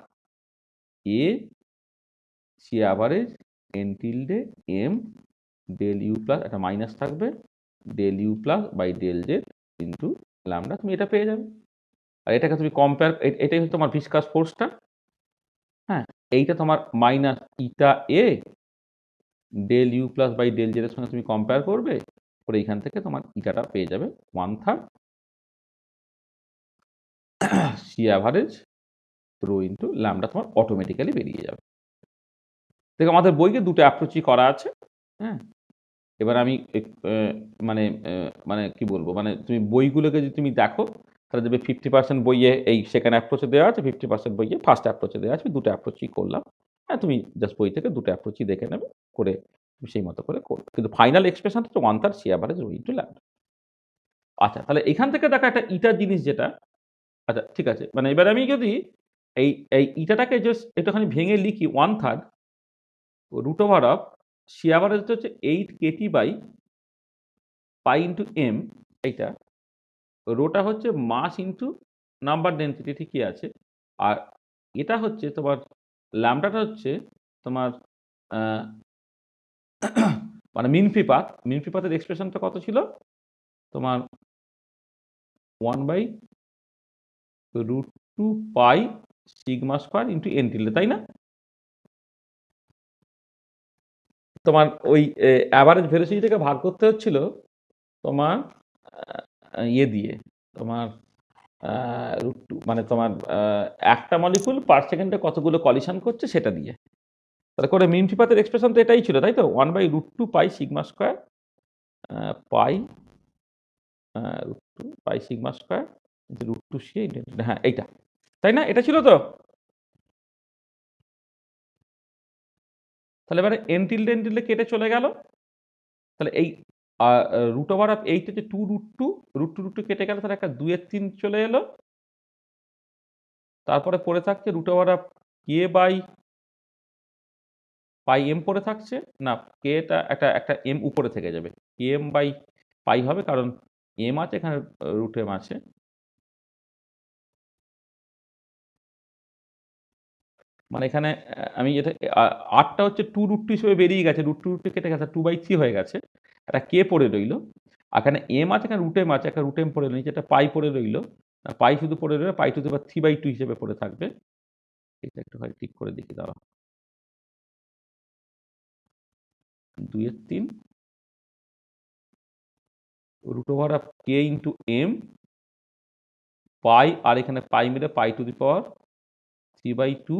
A C average N ডে এম ডেল ইউ প্লাস একটা মাইনাস থাকবে del you plus by del Z into lambda তুমি এটা পেয়ে যাবে আর এটাকে তুমি কম্পেয়ার এটাই হচ্ছে তোমার ভিসকাস ফোর্সটা হ্যাঁ এইটা তোমার minus eta A del you plus by del জেডের সঙ্গে তুমি কম্পেয়ার করবে করে এইখান থেকে তোমার ইটাটা পেয়ে যাবে one third C average through into ল্যামটা তোমার অটোমেটিক্যালি বেরিয়ে যাবে দেখো আমাদের বইকে দুটো অ্যাপ্রোচই করা আছে হ্যাঁ এবার আমি মানে মানে কি বলবো মানে তুমি বইগুলোকে যদি তুমি দেখো তাহলে দেবে ফিফটি পার্সেন্ট বইয়ে এই সেকেন্ড অ্যাপ্রোচে দেওয়া আছে ফিফটি পার্সেন্ট বইয়ে ফার্স্ট অ্যাপ্রোচে দেওয়া আছে দুটো অ্যাপ্রোচই করলাম হ্যাঁ তুমি জাস্ট বই থেকে দুটো অ্যাপ্রোচই দেখে নেবে করে সেই মতো করে করবে কিন্তু ফাইনাল এক্সপ্রেশন হচ্ছে one third C average into lambda আচ্ছা তাহলে এখান থেকে দেখা একটা ইটা জিনিস যেটা আচ্ছা ঠিক আছে মানে এবার আমি যদি এই এই ইটাটাকে জাস্ট একটুখানি ভেঙে লিখি one third root over of C average হচ্ছে eight KT by pi into M এইটা রোটা হচ্ছে মাস ইন্টু নাম্বার ডেন্সিটি ঠিকই আছে আর এটা হচ্ছে তোমার ল্যামডাটা হচ্ছে তোমার [CLEARS THROAT] মানে মিনফিপাত মিনফিপাতের এক্সপ্রেশনটা কত ছিল তোমার one by root two pi sigma square into N tilde তাই না তোমার ওই অ্যাভারেজ ভেলোসিটি থেকে ভাগ করতে হচ্ছিল তোমার ইয়ে দিয়ে তোমার রুট টু মানে তোমার একটা মলিকুল পার সেকেন্ডে কতগুলো কলিশন করছে সেটা দিয়ে তাহলে করে মিম ফিপাতের এক্সপ্রেশন তো এটাই ছিল তাই তো one by root two pi sigma square pi root two pi sigma square root two C হ্যাঁ এইটা তাই না এটা ছিল তো তাহলে এবারে এন টিল্ডে কেটে চলে গেল তাহলে এই রুট ওভার অফ এইট হচ্ছে two root two root two root two কেটে গেল তাহলে একটা দুয়ের তিন চলে এলো তারপরে পড়ে থাকছে root over of K by pi M পরে থাকছে না কেটা একটা একটা এম উপরে থেকে যাবে এম বাই পাই হবে কারণ এম আছে এখানে রুট এম আছে মানে এখানে আমি যেটা আটটা হচ্ছে টু রুট টু হিসেবে বেরিয়ে গেছে রুট টু রুটে কেটে গেছে টু বাই থ্রি হয়ে গেছে একটা কে পড়ে রইল এখানে এম আছে এখানে রুট এম আছে একটা রুট এম পড়ে রইল যেটা পাই পড়ে রইল পাই শুধু পড়ে রইল পাই টু বা থ্রি বাই টু হিসেবে পড়ে থাকবে এটা একটু হয় ঠিক করে দেখি দাঁড়া দুই দুইয়ের তিন root over of K into M pi আর এখানে পাই মিলে pi to the power three by two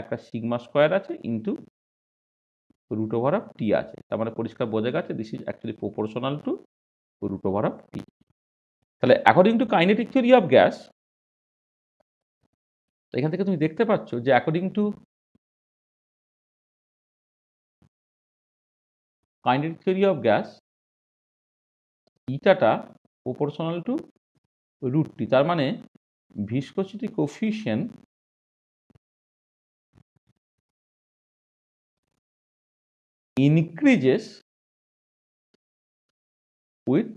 একটা সিগমা স্কোয়ার আছে into root over of T আছে তার মানে পরিষ্কার বোঝা গেছে this is actually proportional to root over of T তাহলে according to kinetic theory of gas এখান থেকে তুমি দেখতে পাচ্ছ যে according to kinetic theory of gas ইটাটা প্রপোর্শনাল টু রুটটি তার মানে viscosity coefficient increases with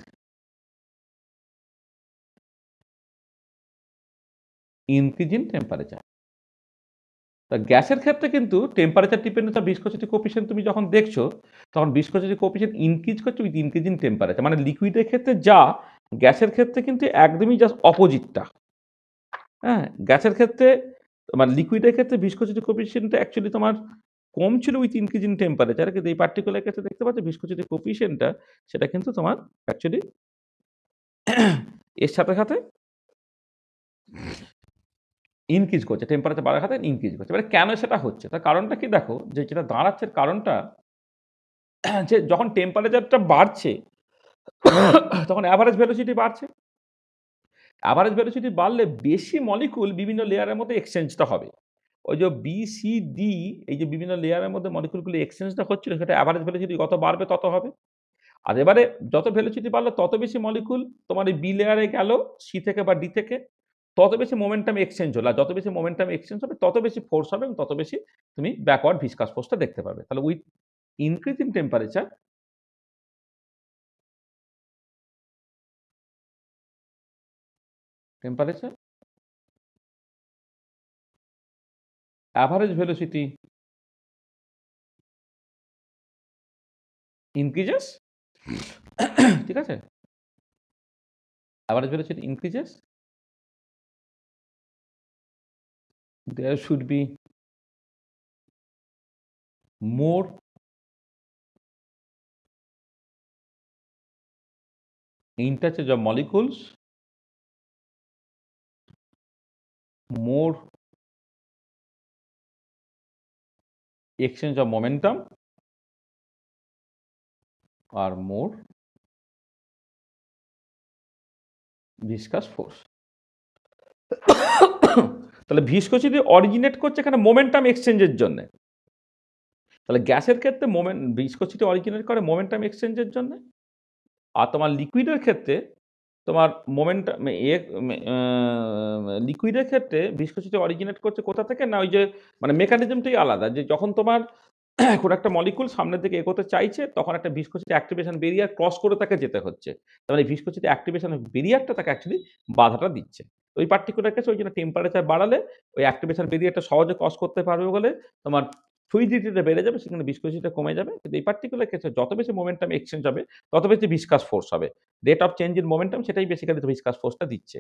increase in temperature তা গ্যাসের ক্ষেত্রে কিন্তু temperature dependence of viscosity coefficient তুমি যখন দেখছো তখন বিশ যদি কোপিয়েন্ট ইনক্রিজ করছে উইথ ইনক্রিজিং টেম্পারেচার মানে লিকুইডের ক্ষেত্রে যা গ্যাসের ক্ষেত্রে কিন্তু একদমই জাস্ট অপোজিটটা হ্যাঁ গ্যাসের ক্ষেত্রে মানে লিকুইডের ক্ষেত্রে ভিসকোসিটি কোপিয়েন্টটা অ্যাকচুয়ালি তোমার কম ছিল উইথ ইনক্রিজিং টেম্পারেচার কিন্তু এই পার্টিকুলার ক্ষেত্রে দেখতে পাচ্ছ ভিসকোসিটি কোপিয়েন্টটা সেটা কিন্তু তোমার অ্যাকচুয়ালি এর সাথে সাথে ইনক্রিজ করছে টেম্পারেচার বাড়ার সাথে ইনক্রিজ করছে মানে কেন সেটা হচ্ছে তার কারণটা কি দেখো যে যেটা দাঁড়াচ্ছে কারণটা যে যখন টেম্পারেচারটা বাড়ছে তখন অ্যাভারেজ ভ্যালোসিটি বাড়ছে অ্যাভারেজ ভ্যালোসিটি বাড়লে বেশি মলিকুল বিভিন্ন লেয়ারের মধ্যে এক্সচেঞ্জটা হবে ওই যে বিসিডি এই যে বিভিন্ন লেয়ারের মধ্যে মলিকুলগুলো এক্সচেঞ্জটা হচ্ছিল সেটা অ্যাভারেজ ভেলোসিটি যত বাড়বে তত হবে আর এবারে যত ভ্যালুসিটি বাড়লো তত বেশি মলিকুল তোমার এই বি লেয়ারে গেল সি থেকে বা ডি থেকে তত বেশি মোমেন্টাম এক্সচেঞ্জ হলো আর যত বেশি মোমেন্টাম এক্সচেঞ্জ হবে তত বেশি ফোর্স হবে এবং তত বেশি তুমি ব্যাকওয়ার্ড ভিসকাস ফোর্সটা দেখতে পাবে তাহলে with increase in temperature temperature average velocity increases ঠিক আছে average velocity increases there should be more interchange of molecules more exchange of momentum or more viscous force তাহলে ভিসকোসিটি অরিজিনেট করছে এখানে মোমেন্টাম এক্সচেঞ্জের জন্য তাহলে গ্যাসের ক্ষেত্রে মোমেন্ট ভিসকোসিটি অরিজিনেট করে মোমেন্টাম এক্সচেঞ্জের জন্য আর তোমার লিকুইডের ক্ষেত্রে তোমার মোমেন্ট এ লিকুইডের ক্ষেত্রে বিস্কুচিত অরিজিনেট করছে কোথা থেকে না ওই যে মানে মেকানিজমটাই আলাদা যে যখন তোমার [COUGHS] কোনো একটা মলিকুল সামনের দিকে এগোতে চাইছে তখন একটা ভিসকোসিটি অ্যাক্টিভেশন বেরিয়ার ক্রস করে তাকে যেতে হচ্ছে তার মানে অ্যাক্টিভেশন বেরিয়ারটা তাকে অ্যাকচুয়ালি বাধাটা দিচ্ছে ওই পার্টিকুলার কেসে ওই জন্য টেম্পারেচার বাড়ালে ওই অ্যাক্টিভেশন বেরিয়ারটা সহজে ক্রস করতে পারবে বলে তোমার ফ্লুইডিটিটা বেড়ে যাবে সেখানে বিস্কোসিটিটা কমে যাবে কিন্তু এই পার্টিকুলার ক্ষেত্রে যত বেশি মোমেন্টাম এক্সচেঞ্জ হবে তত বেশি বিসকাস ফোর্স হবে rate of change in momentum সেটাই বেসিক্যালি বিসকাস ফোর্সটা দিচ্ছে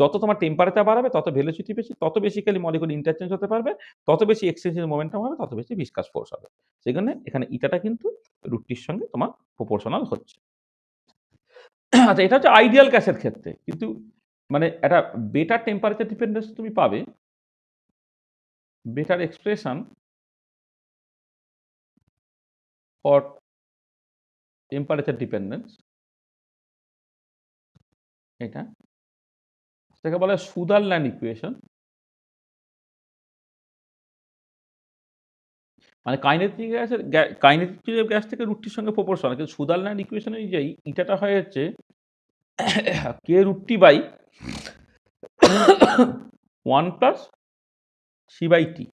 যত তোমার টেম্পারেচার বাড়াবে তত ভেলোসিটি বেশি তত বেসিক্যালি মলিকুল ইন্টারচেঞ্জ হতে পারবে তত বেশি এক্সচেঞ্জ ইন মোমেন্টাম হবে তত বেশি বিসকাস ফোর্স হবে সেখানে এখানে ইটাটা কিন্তু রুটটির সঙ্গে তোমার প্রপোর্শনাল হচ্ছে আচ্ছা এটা হচ্ছে আইডিয়াল গ্যাসের ক্ষেত্রে কিন্তু মানে একটা বেটার টেম্পারেচার ডিপেন্ডেন্স তুমি পাবে better expression hot temperature dependence এটা সেটাকে বলে সুদারল্যান্ড ইকুয়েশন মানে কাইনেটিক গ্যাসের কাইনেটিক গ্যাস থেকে রুটটির সঙ্গে প্রপোর্শনাল কিন্তু ল্যান্ড ইকুয়েশন অনুযায়ী ইটাটা হয়ে যাচ্ছে K root T by one plus C by T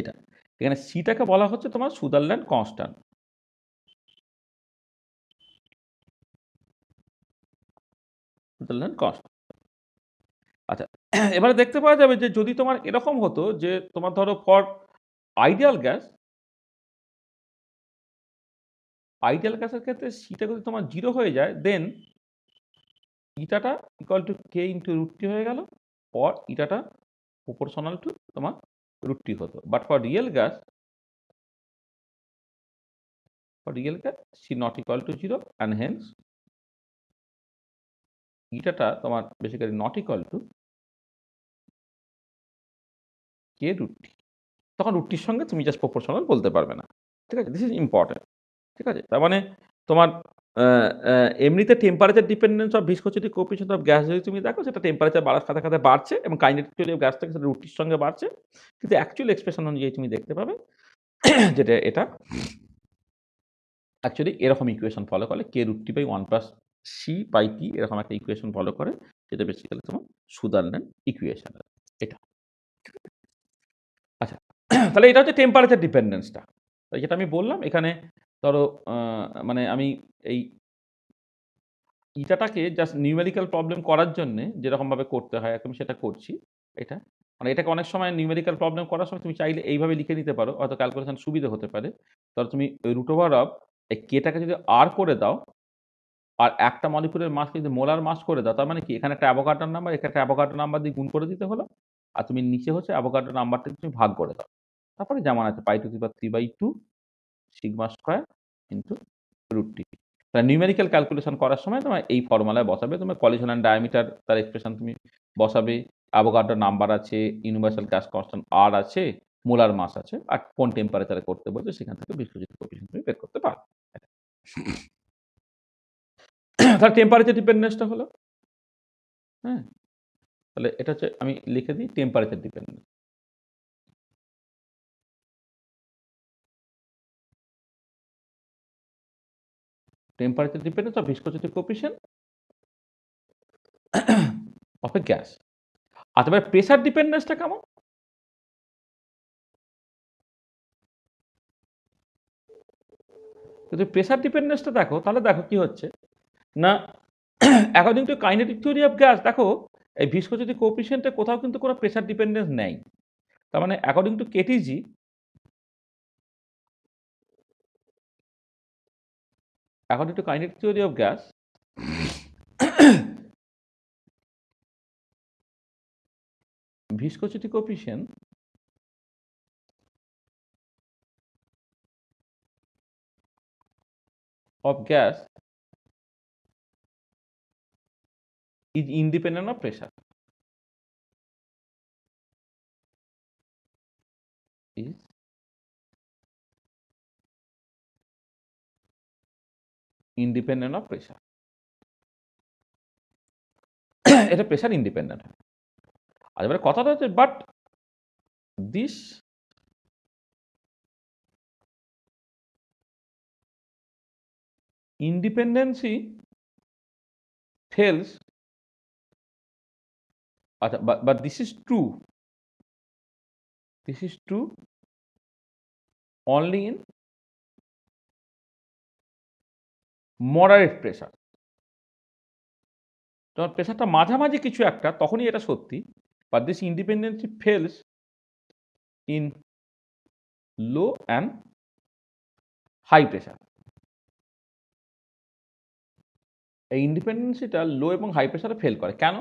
এটা এখানে সিটাকে বলা হচ্ছে তোমার সুদারল্যান্ড কনস্ট্যান্ট সুদারল্যান্ড কনস্ট্যান্ট আচ্ছা [CLEARS THROAT] এবারে দেখতে পাওয়া যাবে যে যদি তোমার এরকম হতো যে তোমার ধরো ফর আইডিয়াল গ্যাস আইডিয়াল গ্যাসের ক্ষেত্রে সিটা যদি তোমার জিরো হয়ে যায় দেন ইটাটা equal to K into root হয়ে গেল পর ইটাটা প্রপোর্শনাল টু তোমার রুটটি হতো but for real gas for real gas C not equal to zero and hence ইটাটা তোমার basically not equal to k root t তখন রুটটির সঙ্গে তুমি জাস্ট প্রপোর্শনাল বলতে পারবে না ঠিক আছে দিস ইজ ইম্পর্টেন্ট ঠিক আছে তার মানে তোমার এমনিতে temperature dependence of viscosity coefficient of gas যদি তুমি দেখো সেটা টেম্পারেচার বাড়ার সাথে সাথে বাড়ছে এবং চলে গ্যাস থেকে সেটা রুটির সঙ্গে বাড়ছে কিন্তু অ্যাকচুয়াল এক্সপ্রেশন অনুযায়ী তুমি দেখতে পাবে [CLEARS THROAT] যেটা এটা অ্যাকচুয়ালি এরকম ইকুয়েশন ফলো করে K root T by one plus C by T এরকম একটা ইকুয়েশন ফলো করে যেটা বেসিক্যালি তোমার সুদারল্যান্ড ইকুয়েশন এটা আচ্ছা [CLEARS THROAT] তাহলে এটা হচ্ছে টেম্পারেচার ডিপেন্ডেন্সটা তাই যেটা আমি বললাম এখানে ধরো মানে আমি এই ইটাটাকে জাস্ট নিউমেরিক্যাল প্রবলেম করার জন্য যেরকমভাবে করতে হয় একদম সেটা করছি এটা মানে এটাকে অনেক সময় নিউমেরিক্যাল প্রবলেম করার সময় তুমি চাইলে এইভাবে লিখে নিতে পারো হয়তো ক্যালকুলেশন সুবিধা হতে পারে ধরো তুমি রুট ওভার অফ এই কেটাকে যদি আর করে দাও আর একটা মলিকুলের মাসকে যদি মোলার মাস করে দাও তার মানে কি এখানে একটা অ্যাভোকাটার নাম্বার এখানে একটা অ্যাভোকাটার নাম্বার দিয়ে গুণ করে দিতে হলো আর তুমি নিচে হচ্ছে অ্যাভোকাটার নাম্বারটা তুমি ভাগ করে দাও তারপরে যেমন আছে পাই টু থ্রি বা three by two sigma square into root T তাহলে নিউমেরিক্যাল ক্যালকুলেশন করার সময় তোমার এই ফর্মুলায় বসাবে তোমার কলিশন অ্যান্ড ডায়ামিটার তার এক্সপ্রেশন তুমি বসাবে অ্যাভোগাড্রো নাম্বার আছে ইউনিভার্সাল গ্যাস কনস্ট্যান্ট আর আছে মোলার মাস আছে আর কোন টেম্পারেচারে করতে বলছে সেখান থেকে বিশ্বজিৎ কোপিশন তুমি বের করতে পারো তাহলে টেম্পারেচার ডিপেন্ডেন্সটা হলো হ্যাঁ তাহলে এটা হচ্ছে আমি লিখে দিই temperature dependence temperature dependence of viscosity coefficient of a gas আচ্ছা মানে প্রেসার ডিপেন্ডেন্সটা কেমন যদি প্রেসার ডিপেন্ডেন্সটা দেখো তাহলে দেখো কি হচ্ছে না according to kinetic theory of gas দেখো এই ভিসকোসিটি কোপিশিয়েন্টে কোথাও কিন্তু কোনো প্রেসার ডিপেন্ডেন্স নেই তার মানে according to KTG according to kinetic theory of gas viscosity coefficient of gas is independent of pressure is independent of pressure এটা প্রেশার ইন্ডিপেন্ডেন্ট হয় আচ্ছা কথাটা হচ্ছে বাট দিস ইন্ডিপেন্ডেন্সি ফেলস আচ্ছা but this is true this is true only in moderate pressure যখন প্রেশারটা মাঝামাঝি কিছু একটা তখনই এটা সত্যি but this independency fails in low and high pressure এই ইন্ডিপেন্ডেন্সিটা লো এবং হাই প্রেশারে ফেল করে কেন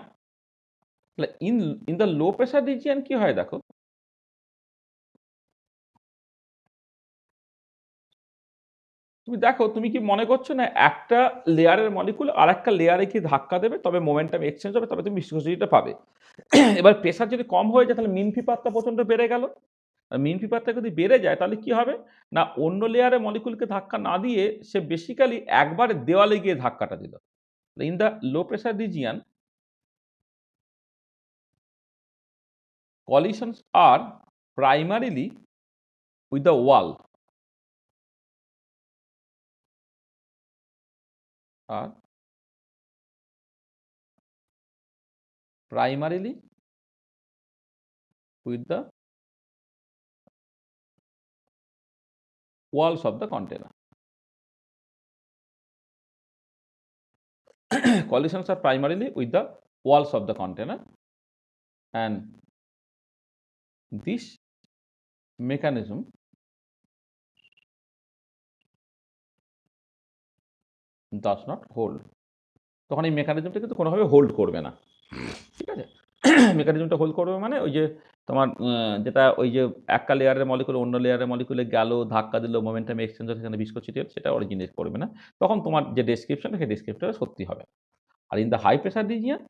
in in the low pressure region কী হয় দেখো তুমি দেখো তুমি কি মনে করছো না একটা লেয়ারের মলিকুল আর একটা লেয়ারে কি ধাক্কা দেবে তবে মোমেন্টাম এক্সচেঞ্জ হবে তবে তুমি বিশ্বসূচিটা পাবে [CLEARS THROAT] এবার প্রেশার যদি কম হয়ে যায় তাহলে মিনফি পাত্রা প্রচণ্ড বেড়ে গেল মিনফি পিপারটা যদি বেড়ে যায় তাহলে কি হবে না অন্য লেয়ারে মলিকুলকে ধাক্কা না দিয়ে সে বেসিক্যালি একবার দেওয়ালে গিয়ে ধাক্কাটা দিল in the low pressure region collisions are primarily with the wall are primarily with the walls of the container. collisions are primarily with the walls of the container and this mechanism does not hold তখন এই মেকানিজমটা কিন্তু কোনোভাবে hold করবে না ঠিক আছে মেকানিজমটা [COUGHS] hold করবে মানে ওই যে তোমার যেটা ওই যে একটা লেয়ারের মলিকুল অন্য লেয়ারের মলিকুলে গেল ধাক্কা দিল মোমেন্টাম এক্সচেঞ্জ সেখানে ছিটিয়ে সেটা অরিজিনেট করবে না তখন তোমার যে ডেসক্রিপশন সেই ডেসক্রিপশনটা সত্যি হবে আর in the high pressure region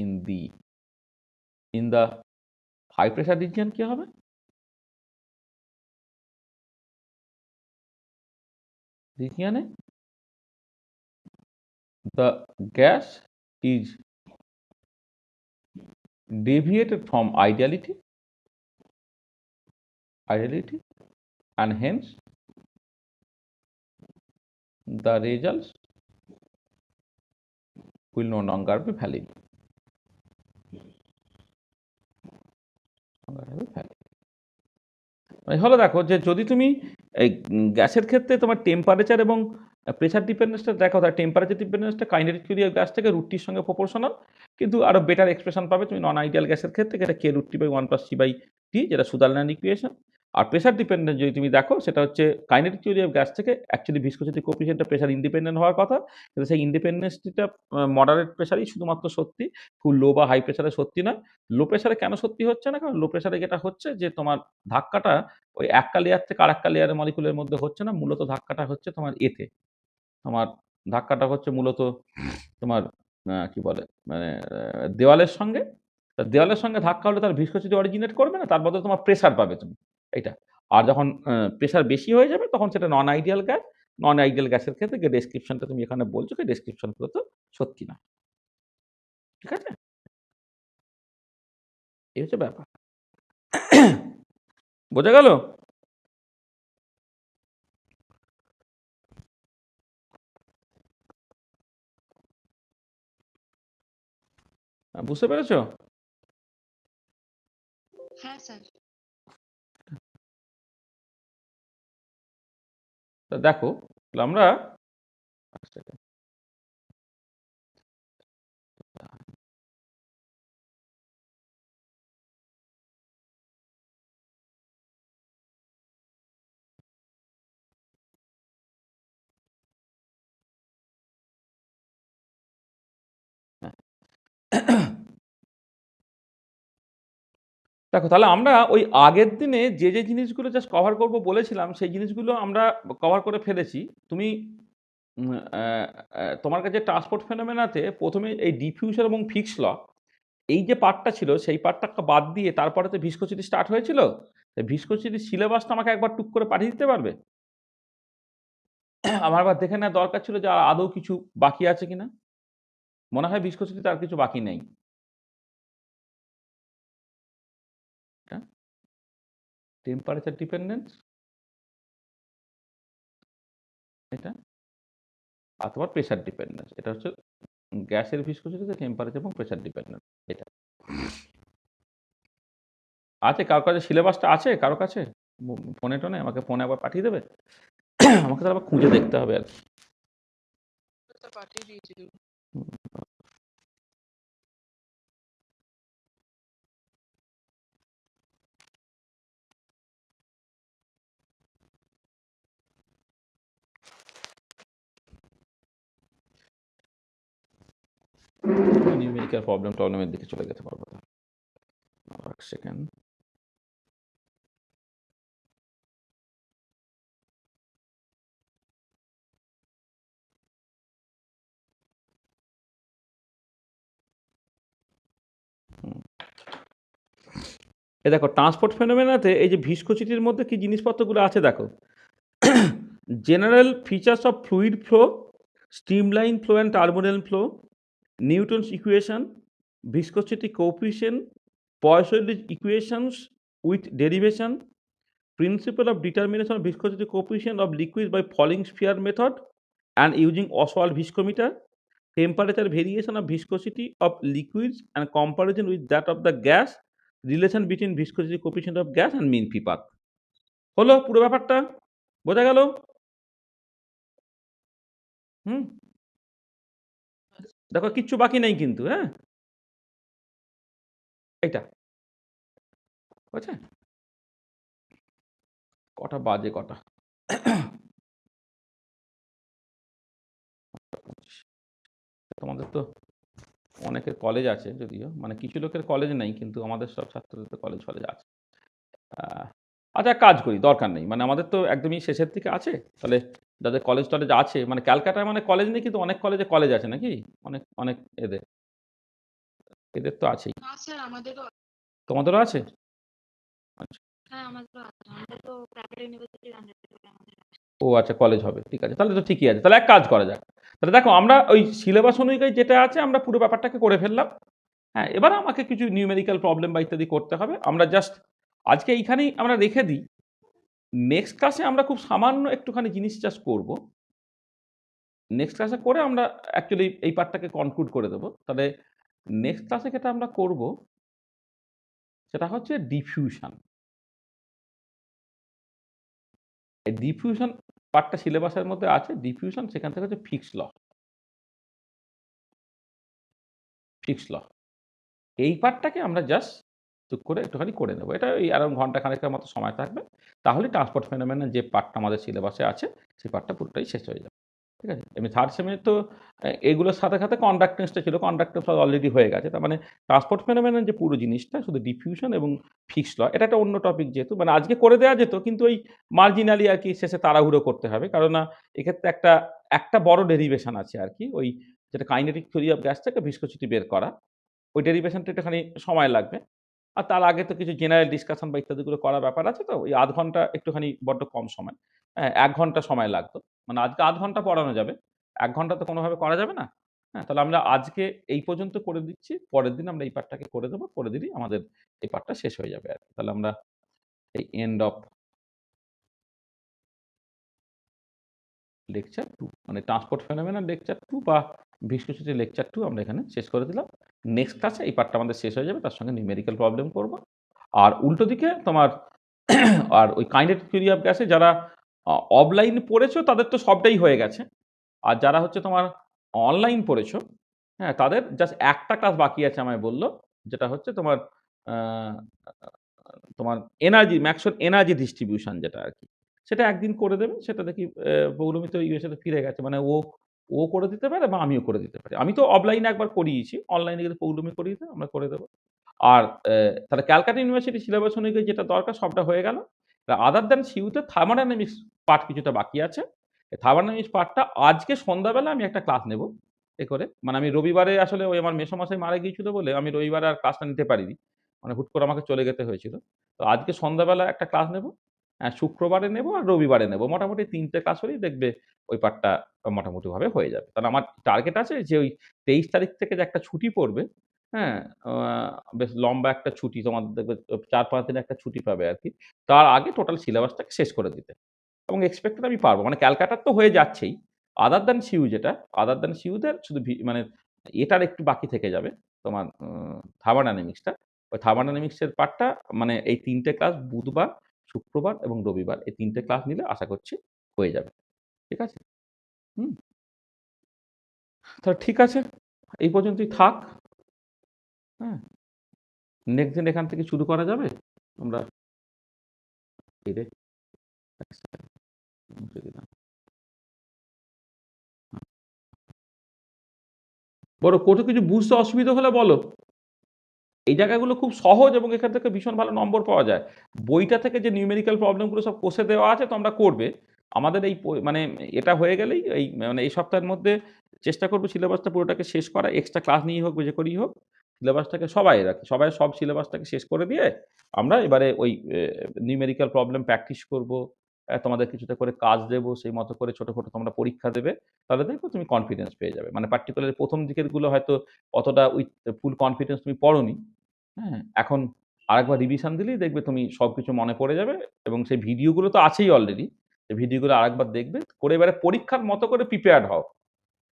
in the in the high pressure region क्या हमें रीजियन है the gas is deviated from ideality ideality and hence the result will no longer be valid মানে হলো দেখো যে যদি তুমি এই গ্যাসের ক্ষেত্রে তোমার টেম্পারেচার এবং প্রেশার ডিপেন্ডেন্সটা দেখো তার টেম্পারেচার ডিপেন্ডেন্সটা কাইনেটিক থিওরি গ্যাস থেকে রুটটির সঙ্গে প্রপোর্শনাল কিন্তু আরও বেটার এক্সপ্রেশন পাবে তুমি নন আইডিয়াল গ্যাসের ক্ষেত্রে এটা K root T by one plus C by T যেটা সুদারল্যান্ড ইকুয়েশন আর প্রেশার ডিপেন্ডেন্ট যদি তুমি দেখো সেটা হচ্ছে কাইনেটিক থিওরি অফ গ্যাস থেকে অ্যাকচুয়ালি ভিসকোসিটি কোপিসেন্টটা প্রেশার ইন্ডিপেন্ডেন্ট হওয়ার কথা কিন্তু সেই ইন্ডিপেন্ডেন্সটা মডারেট প্রেশারই শুধুমাত্র সত্যি খুব লো বা হাই প্রেশারে সত্যি নয় লো প্রেশারে কেন সত্যি হচ্ছে না কারণ লো প্রেশারে যেটা হচ্ছে যে তোমার ধাক্কাটা ওই একটা লেয়ার থেকে আর একটা লেয়ারের মলিকুলের মধ্যে হচ্ছে না মূলত ধাক্কাটা হচ্ছে তোমার এতে তোমার ধাক্কাটা হচ্ছে মূলত তোমার কি বলে মানে দেওয়ালের সঙ্গে দেওয়ালের সঙ্গে ধাক্কা হলে তার ভিসকোসিটি অরিজিনেট করবে না তার বদলে তোমার প্রেশার পাবে তুমি এটা আর যখন প্রেশার বেশি হয়ে যাবে তখন সেটা non ideal gas non ideal গ্যাসের ক্ষেত্রে যে ডেসক্রিপশনটা তুমি এখানে বলছো সেই ডেসক্রিপশনগুলো তো সত্যি না ঠিক আছে এই হচ্ছে ব্যাপার বোঝা গেল বুঝতে পেরেছ হ্যাঁ স্যার তা দেখো আমরা দেখো তাহলে আমরা ওই আগের দিনে যে যে জিনিসগুলো জাস্ট কভার করব বলেছিলাম সেই জিনিসগুলো আমরা কভার করে ফেলেছি তুমি তোমার কাছে ট্রান্সপোর্ট ফেনোমেনাতে প্রথমে এই ডিফিউশন এবং ফিক্স ল এই যে পার্টটা ছিল সেই পার্টটা বাদ দিয়ে তারপরে তো ভিসকোসিটি স্টার্ট হয়েছিল ভিসকোসিটির সিলেবাসটা আমাকে একবার টুক করে পাঠিয়ে দিতে পারবে [CLEARS THROAT] আমার আবার দেখে নেওয়া দরকার ছিল যে আর আদৌ কিছু বাকি আছে কিনা মনে হয় ভিসকোসিটি তার কিছু বাকি নেই টেম্পারেচার ডিপেন্ডেন্ট এটা আর তোমার প্রেশার ডিপেন্ডেন্স এটা হচ্ছে গ্যাসের ভিসকোসিটিতে টেম্পারেচার এবং প্রেশার ডিপেন্ডেন্ট এটা আছে কারো কাছে সিলেবাসটা আছে কারো কাছে ফোনে টোনে আমাকে ফোনে আবার পাঠিয়ে দেবে আমাকে তাহলে আবার খুঁজে দেখতে হবে আর কি নিউমেরিক্যাল প্রবলেম প্রবলেমের দিকে চলে যেতে পারবো সেকেন্ড এ দেখো ট্রান্সপোর্ট ফেনোমেনাতে এই যে ভিসকোচিটির মধ্যে কি জিনিসপত্রগুলো আছে দেখো general features of fluid flow line flow and turbulent flow Newton's equation viscosity coefficient Poiseuille's equations with derivation principle of determination viscosity coefficient of liquid by falling sphere method and using Ostwald viscometer temperature variation of viscosity of liquids and comparison with that of the gas relation between viscosity coefficient of gas and mean ফিপাক হলো পুরো ব্যাপারটা বোঝা গেল হুম দেখো কিচ্ছু বাকি নেই কিন্তু হ্যাঁ এটা বুঝছে কটা বাজে কটা তোমাদের তো অনেকের কলেজ আছে যদিও মানে কিছু লোকের কলেজ নেই কিন্তু আমাদের সব ছাত্রদের তো কলেজ ফলেজ আছে আচ্ছা কাজ করি দরকার নেই মানে আমাদের তো একদমই শেষের থেকে আছে তাহলে যাদের কলেজ টলেজ আছে মানে ক্যালকাটায় মানে কলেজ নেই কিন্তু অনেক কলেজে কলেজ আছে নাকি অনেক অনেক এদের এদের তো আছেই তোমাদেরও আছে আচ্ছা হ্যাঁ, ও আচ্ছা কলেজ হবে ঠিক আছে তাহলে তো ঠিকই আছে তাহলে এক কাজ করা যাক তাহলে দেখো আমরা ওই সিলেবাস অনুযায়ী যেটা আছে আমরা পুরো ব্যাপারটাকে করে ফেললাম হ্যাঁ এবার আমাকে কিছু নিউমেরিক্যাল প্রবলেম বা ইত্যাদি করতে হবে আমরা জাস্ট আজকে এইখানেই আমরা রেখে দিই নেক্সট ক্লাসে আমরা খুব সামান্য একটুখানি জিনিস চাষ করব নেক্সট ক্লাসে করে আমরা অ্যাকচুয়ালি এই পার্টটাকে কনক্লুড করে দেবো তাহলে নেক্সট ক্লাসে যেটা আমরা করব সেটা হচ্ছে ডিফিউশন এই ডিফিউশন পার্টটা সিলেবাসের মধ্যে আছে ডিফিউশন সেখান থেকে হচ্ছে ফিক্স ল ফিক্স ল এই পার্টটাকে আমরা জাস্ট টুক করে একটুখানি করে নেবো এটা ওই আরও ঘন্টা খানেকের মতো সময় থাকবে তাহলে ট্রান্সপোর্ট ফেনোমেনের যে পার্টটা আমাদের সিলেবাসে আছে সেই পার্টটা পুরোটাই শেষ হয়ে যাবে ঠিক আছে এমনি থার্ড সেমে তো এগুলোর সাথে সাথে কন্ডাক্টেন্সটা ছিল কন্ডাক্টেন্স অলরেডি হয়ে গেছে তার মানে ট্রান্সপোর্ট ফেনোমেনের যে পুরো জিনিসটা শুধু ডিফিউশন এবং ফিক্সড ল এটা একটা অন্য টপিক যেহেতু মানে আজকে করে দেওয়া যেত কিন্তু ওই মার্জিনালি আর কি শেষে তাড়াহুড়ো করতে হবে না এক্ষেত্রে একটা একটা বড় ডেরিভেশন আছে আর কি ওই যেটা কাইনেটিক থিওরি অফ গ্যাস থেকে ভিসকোসিটি বের করা ওই ডেরিভেশনটা একটুখানি সময় লাগবে আর তার আগে তো কিছু জেনারেল ডিসকাশন বা ইত্যাদিগুলো করার ব্যাপার আছে তো ওই আধ ঘন্টা একটুখানি বড্ড কম সময় হ্যাঁ এক ঘন্টা সময় লাগতো মানে আজকে আধ ঘন্টা পড়ানো যাবে এক ঘন্টা তো কোনোভাবে করা যাবে না হ্যাঁ তাহলে আমরা আজকে এই পর্যন্ত করে দিচ্ছি পরের দিন আমরা এই পার্টটাকে করে দেবো করে দিলেই আমাদের এই পার্টটা শেষ হয়ে যাবে আর তাহলে আমরা এই এন্ড অফ লেকচার টু মানে ট্রান্সপোর্ট ফেনোমেনা লেকচার টু বা বিষ্ণুচুতির লেকচার টু আমরা এখানে শেষ করে দিলাম নেক্সট ক্লাসে এই পার্টটা আমাদের শেষ হয়ে যাবে তার সঙ্গে নিউমেরিক্যাল প্রবলেম করব আর উল্টো দিকে তোমার [COUGHS] আর ওই কাইন্ডেড থিওরি অফ গ্যাসে যারা অফলাইন পড়েছো তাদের তো সবটাই হয়ে গেছে আর যারা হচ্ছে তোমার অনলাইন পড়েছো হ্যাঁ তাদের জাস্ট একটা ক্লাস বাকি আছে আমায় বললো যেটা হচ্ছে তোমার তোমার এনার্জি ম্যাক্সোর এনার্জি ডিস্ট্রিবিউশন যেটা আর কি সেটা একদিন করে দেবে সেটা দেখি পৌরমি তো ইউএসএতে ফিরে গেছে মানে ও ও করে দিতে পারে বা আমিও করে দিতে পারি আমি তো অফলাইনে একবার করিয়েছি অনলাইনে গেলে পৌলমি করিয়ে দিতে আমরা করে দেবো আর তাহলে ক্যালকাটা ইউনিভার্সিটি সিলেবাস অনুযায়ী যেটা দরকার সবটা হয়ে গেল আদার দ্যান সিউতে থার্মোডাইনামিক্স পার্ট কিছুটা বাকি আছে থার্মোডাইনামিক্স পার্টটা আজকে সন্ধ্যাবেলা আমি একটা ক্লাস নেব এ করে মানে আমি রবিবারে আসলে ওই আমার মেসোমাসায় মারা গিয়েছিল বলে আমি রবিবারে আর ক্লাসটা নিতে পারিনি মানে হুট করে আমাকে চলে যেতে হয়েছিল তো আজকে সন্ধ্যাবেলা একটা ক্লাস নেব শুক্রবারে নেব আর রবিবারে নেব মোটামুটি তিনটে কাজ হলেই দেখবে ওই পার্টটা মোটামুটিভাবে হয়ে যাবে তাহলে আমার টার্গেট আছে যে ওই তেইশ তারিখ থেকে যে একটা ছুটি পড়বে হ্যাঁ বেশ লম্বা একটা ছুটি তোমাদের দেখবে চার পাঁচ দিন একটা ছুটি পাবে আর কি তার আগে টোটাল সিলেবাসটাকে শেষ করে দিতে এবং এক্সপেক্টেড আমি পারবো মানে ক্যালকাটার তো হয়ে যাচ্ছেই আদার দ্যান সিউ যেটা আদার দ্যান সিউদের শুধু মানে এটার একটু বাকি থেকে যাবে তোমার থার্মোডাইনামিক্সটা ওই থার্মোডাইনামিক্সের পার্টটা মানে এই তিনটে ক্লাস বুধবার শুক্রবার এবং রবিবার এই তিনটে ক্লাস নিলে আশা করছি হয়ে যাবে ঠিক আছে হুম তাহলে ঠিক আছে এই পর্যন্তই থাক হ্যাঁ নেক্সট দিন এখান থেকে শুরু করা যাবে আমরা বড় কোনো কিছু বুঝতে অসুবিধা হলে বলো এই জায়গাগুলো খুব সহজ এবং এখান থেকে ভীষণ ভালো নম্বর পাওয়া যায় বইটা থেকে যে নিউমেরিক্যাল প্রবলেমগুলো সব কষে দেওয়া আছে তোমরা করবে আমাদের এই মানে এটা হয়ে গেলেই এই মানে এই সপ্তাহের মধ্যে চেষ্টা করবো সিলেবাসটা পুরোটাকে শেষ করা এক্সট্রা ক্লাস নিয়ে হোক যে করেই হোক সিলেবাসটাকে সবাই রাখি সবাই সব সিলেবাসটাকে শেষ করে দিয়ে আমরা এবারে ওই নিউমেরিক্যাল প্রবলেম প্র্যাকটিস করব তোমাদের কিছুটা করে কাজ দেবো সেই মতো করে ছোটো ছোটো তোমরা পরীক্ষা দেবে তাহলে দেখবে তুমি কনফিডেন্স পেয়ে যাবে মানে পার্টিকুলার প্রথম দিকেরগুলো হয়তো অতটা উইথ ফুল কনফিডেন্স তুমি পড়োনি হ্যাঁ এখন আরেকবার রিভিশন দিলেই দেখবে তুমি সব কিছু মনে পড়ে যাবে এবং সেই ভিডিওগুলো তো আছেই অলরেডি সেই ভিডিওগুলো আরেকবার দেখবে করে এবারে পরীক্ষার মতো করে প্রিপেয়ার্ড হও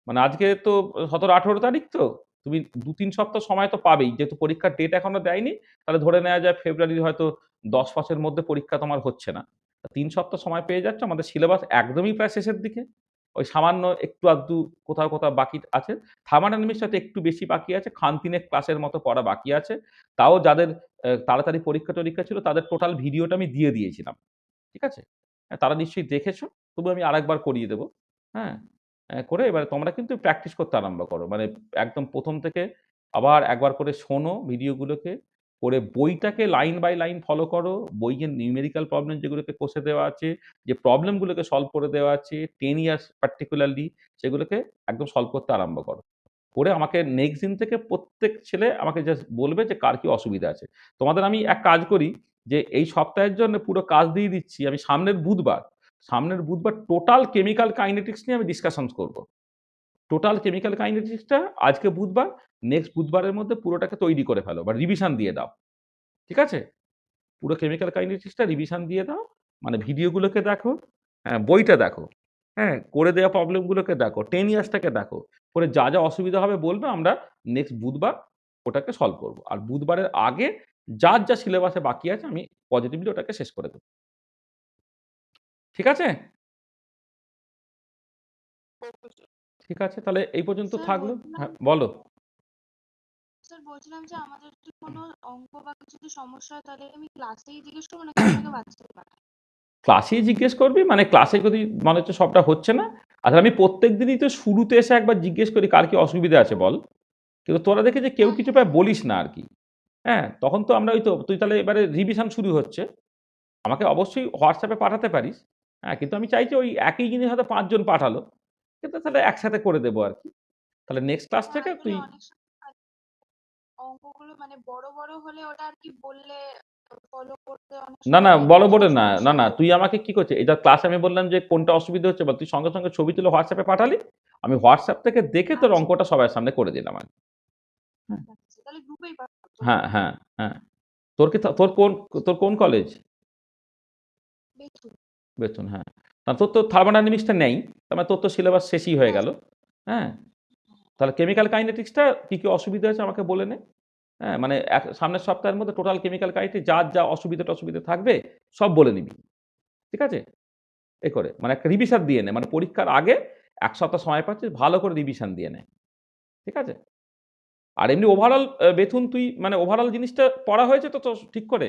মানে আজকে তো সতেরো আঠেরো তারিখ তো তুমি দু তিন সপ্তাহ সময় তো পাবেই যেহেতু পরীক্ষার ডেট এখনো দেয়নি তাহলে ধরে নেওয়া যায় ফেব্রুয়ারির হয়তো দশ মাসের মধ্যে পরীক্ষা তোমার হচ্ছে না তিন সপ্তাহ সময় পেয়ে যাচ্ছে আমাদের সিলেবাস একদমই প্রায় শেষের দিকে ওই সামান্য একটু আধটু কোথাও কোথাও বাকি আছে থার্মোডাইনামিক্স হয়তো একটু বেশি বাকি আছে খানতিনে ক্লাসের মতো পড়া বাকি আছে তাও যাদের তাড়াতাড়ি পরীক্ষা টরীক্ষা ছিল তাদের টোটাল ভিডিওটা আমি দিয়ে দিয়েছিলাম ঠিক আছে হ্যাঁ, তারা নিশ্চয়ই দেখেছো তবু আমি আরেকবার করিয়ে দেবো হ্যাঁ, হ্যাঁ করে এবারে তোমরা কিন্তু প্র্যাকটিস করতে আরম্ভ করো মানে একদম প্রথম থেকে আবার একবার করে শোনো ভিডিওগুলোকে পরে বইটাকে লাইন বাই লাইন ফলো করো বইয়ের নিউমেরিক্যাল প্রবলেম যেগুলোকে কষে দেওয়া আছে যে প্রবলেমগুলোকে সলভ করে দেওয়া আছে টেন ইয়ার্স পার্টিকুলারলি সেগুলোকে একদম সলভ করতে আরম্ভ করো করে আমাকে নেক্সট দিন থেকে প্রত্যেক ছেলে আমাকে জাস্ট বলবে যে কার কী অসুবিধা আছে তোমাদের আমি এক কাজ করি যে এই সপ্তাহের জন্য পুরো কাজ দিয়ে দিচ্ছি আমি সামনের বুধবার সামনের বুধবার টোটাল কেমিক্যাল কাইনেটিক্স নিয়ে আমি ডিসকাশন করবো টোটাল কেমিক্যাল কাইনেটিক্সটা আজকে বুধবার নেক্সট বুধবারের মধ্যে পুরোটাকে তৈরি করে ফেলো বা রিভিশন দিয়ে দাও ঠিক আছে পুরো কেমিক্যাল কাইনেটিক্সটা রিভিশন দিয়ে দাও মানে ভিডিওগুলোকে দেখো হ্যাঁ বইটা দেখো হ্যাঁ করে দেওয়া প্রবলেমগুলোকে দেখো টেন ইয়ার্সটাকে দেখো করে যা যা অসুবিধা হবে বলবে আমরা নেক্সট বুধবার ওটাকে সলভ করব আর বুধবারের আগে যার যা সিলেবাসে বাকি আছে আমি পজিটিভলি ওটাকে শেষ করে দেবো ঠিক আছে ঠিক আছে তাহলে এই পর্যন্ত থাকলো হ্যাঁ বলো স্যার বলছিলাম যে আমাদের যদি কোনো অঙ্ক বা কিছু সমস্যা হয় তাহলে আমি ক্লাসেই জিজ্ঞেস করবো নাকি আপনাকে হোয়াটসঅ্যাপে [COUGHS] পাঠাবো ক্লাসেই জিজ্ঞেস করবি মানে ক্লাসে যদি মনে হচ্ছে সবটা হচ্ছে না আচ্ছা আমি প্রত্যেক দিনই তো শুরুতে এসে একবার জিজ্ঞেস করি কার কি অসুবিধা আছে বল কিন্তু তোরা দেখে যে কেউ হ্যাঁ। কিছু প্রায় বলিস না আর কি হ্যাঁ তখন তো আমরা ওই তো তুই তাহলে এবারে রিভিশন শুরু হচ্ছে আমাকে অবশ্যই হোয়াটসঅ্যাপে পাঠাতে পারিস হ্যাঁ কিন্তু আমি চাইছি ওই একই জিনিস হয়তো পাঁচজন পাঠালো সেটা তাহলে একসাথে করে দেবো আর কি তাহলে নেক্সট ক্লাস থেকে তুই অঙ্কগুলো মানে বড় বড় না না না তুই আমাকে কি করছে এটা ক্লাসে আমি বললাম যে কোনটা অসুবিধা হচ্ছে বা তুই সঙ্গে সঙ্গে ছবি তুলে হোয়াটসঅ্যাপে পাঠালি আমি হোয়াটসঅ্যাপ থেকে দেখে তোর আচ্ছা। অঙ্কটা সবার সামনে করে দিলাম আর হ্যাঁ।, আচ্ছা, আচ্ছা, হ্যাঁ হ্যাঁ হ্যাঁ তোর কি তোর কোন তোর কোন কলেজ বেতন হ্যাঁ তথ্য থার্মোডাইনামিক্সটা নেই তার মানে তো সিলেবাস শেষই হয়ে গেল হ্যাঁ তাহলে কেমিক্যাল কাইনেটিক্সটা কী কী অসুবিধা আছে আমাকে বলে নে হ্যাঁ মানে এক সামনের সপ্তাহের মধ্যে টোটাল কেমিক্যাল কাইনেটিক্স যার যা অসুবিধাটা অসুবিধা থাকবে সব বলে নিবি ঠিক আছে এ করে মানে একটা রিভিশন দিয়ে নে মানে পরীক্ষার আগে এক সপ্তাহ সময় পাচ্ছিস ভালো করে রিভিশন দিয়ে নে ঠিক আছে আর এমনি ওভারঅল বেথুন তুই মানে ওভারঅল জিনিসটা পড়া হয়েছে তো তো ঠিক করে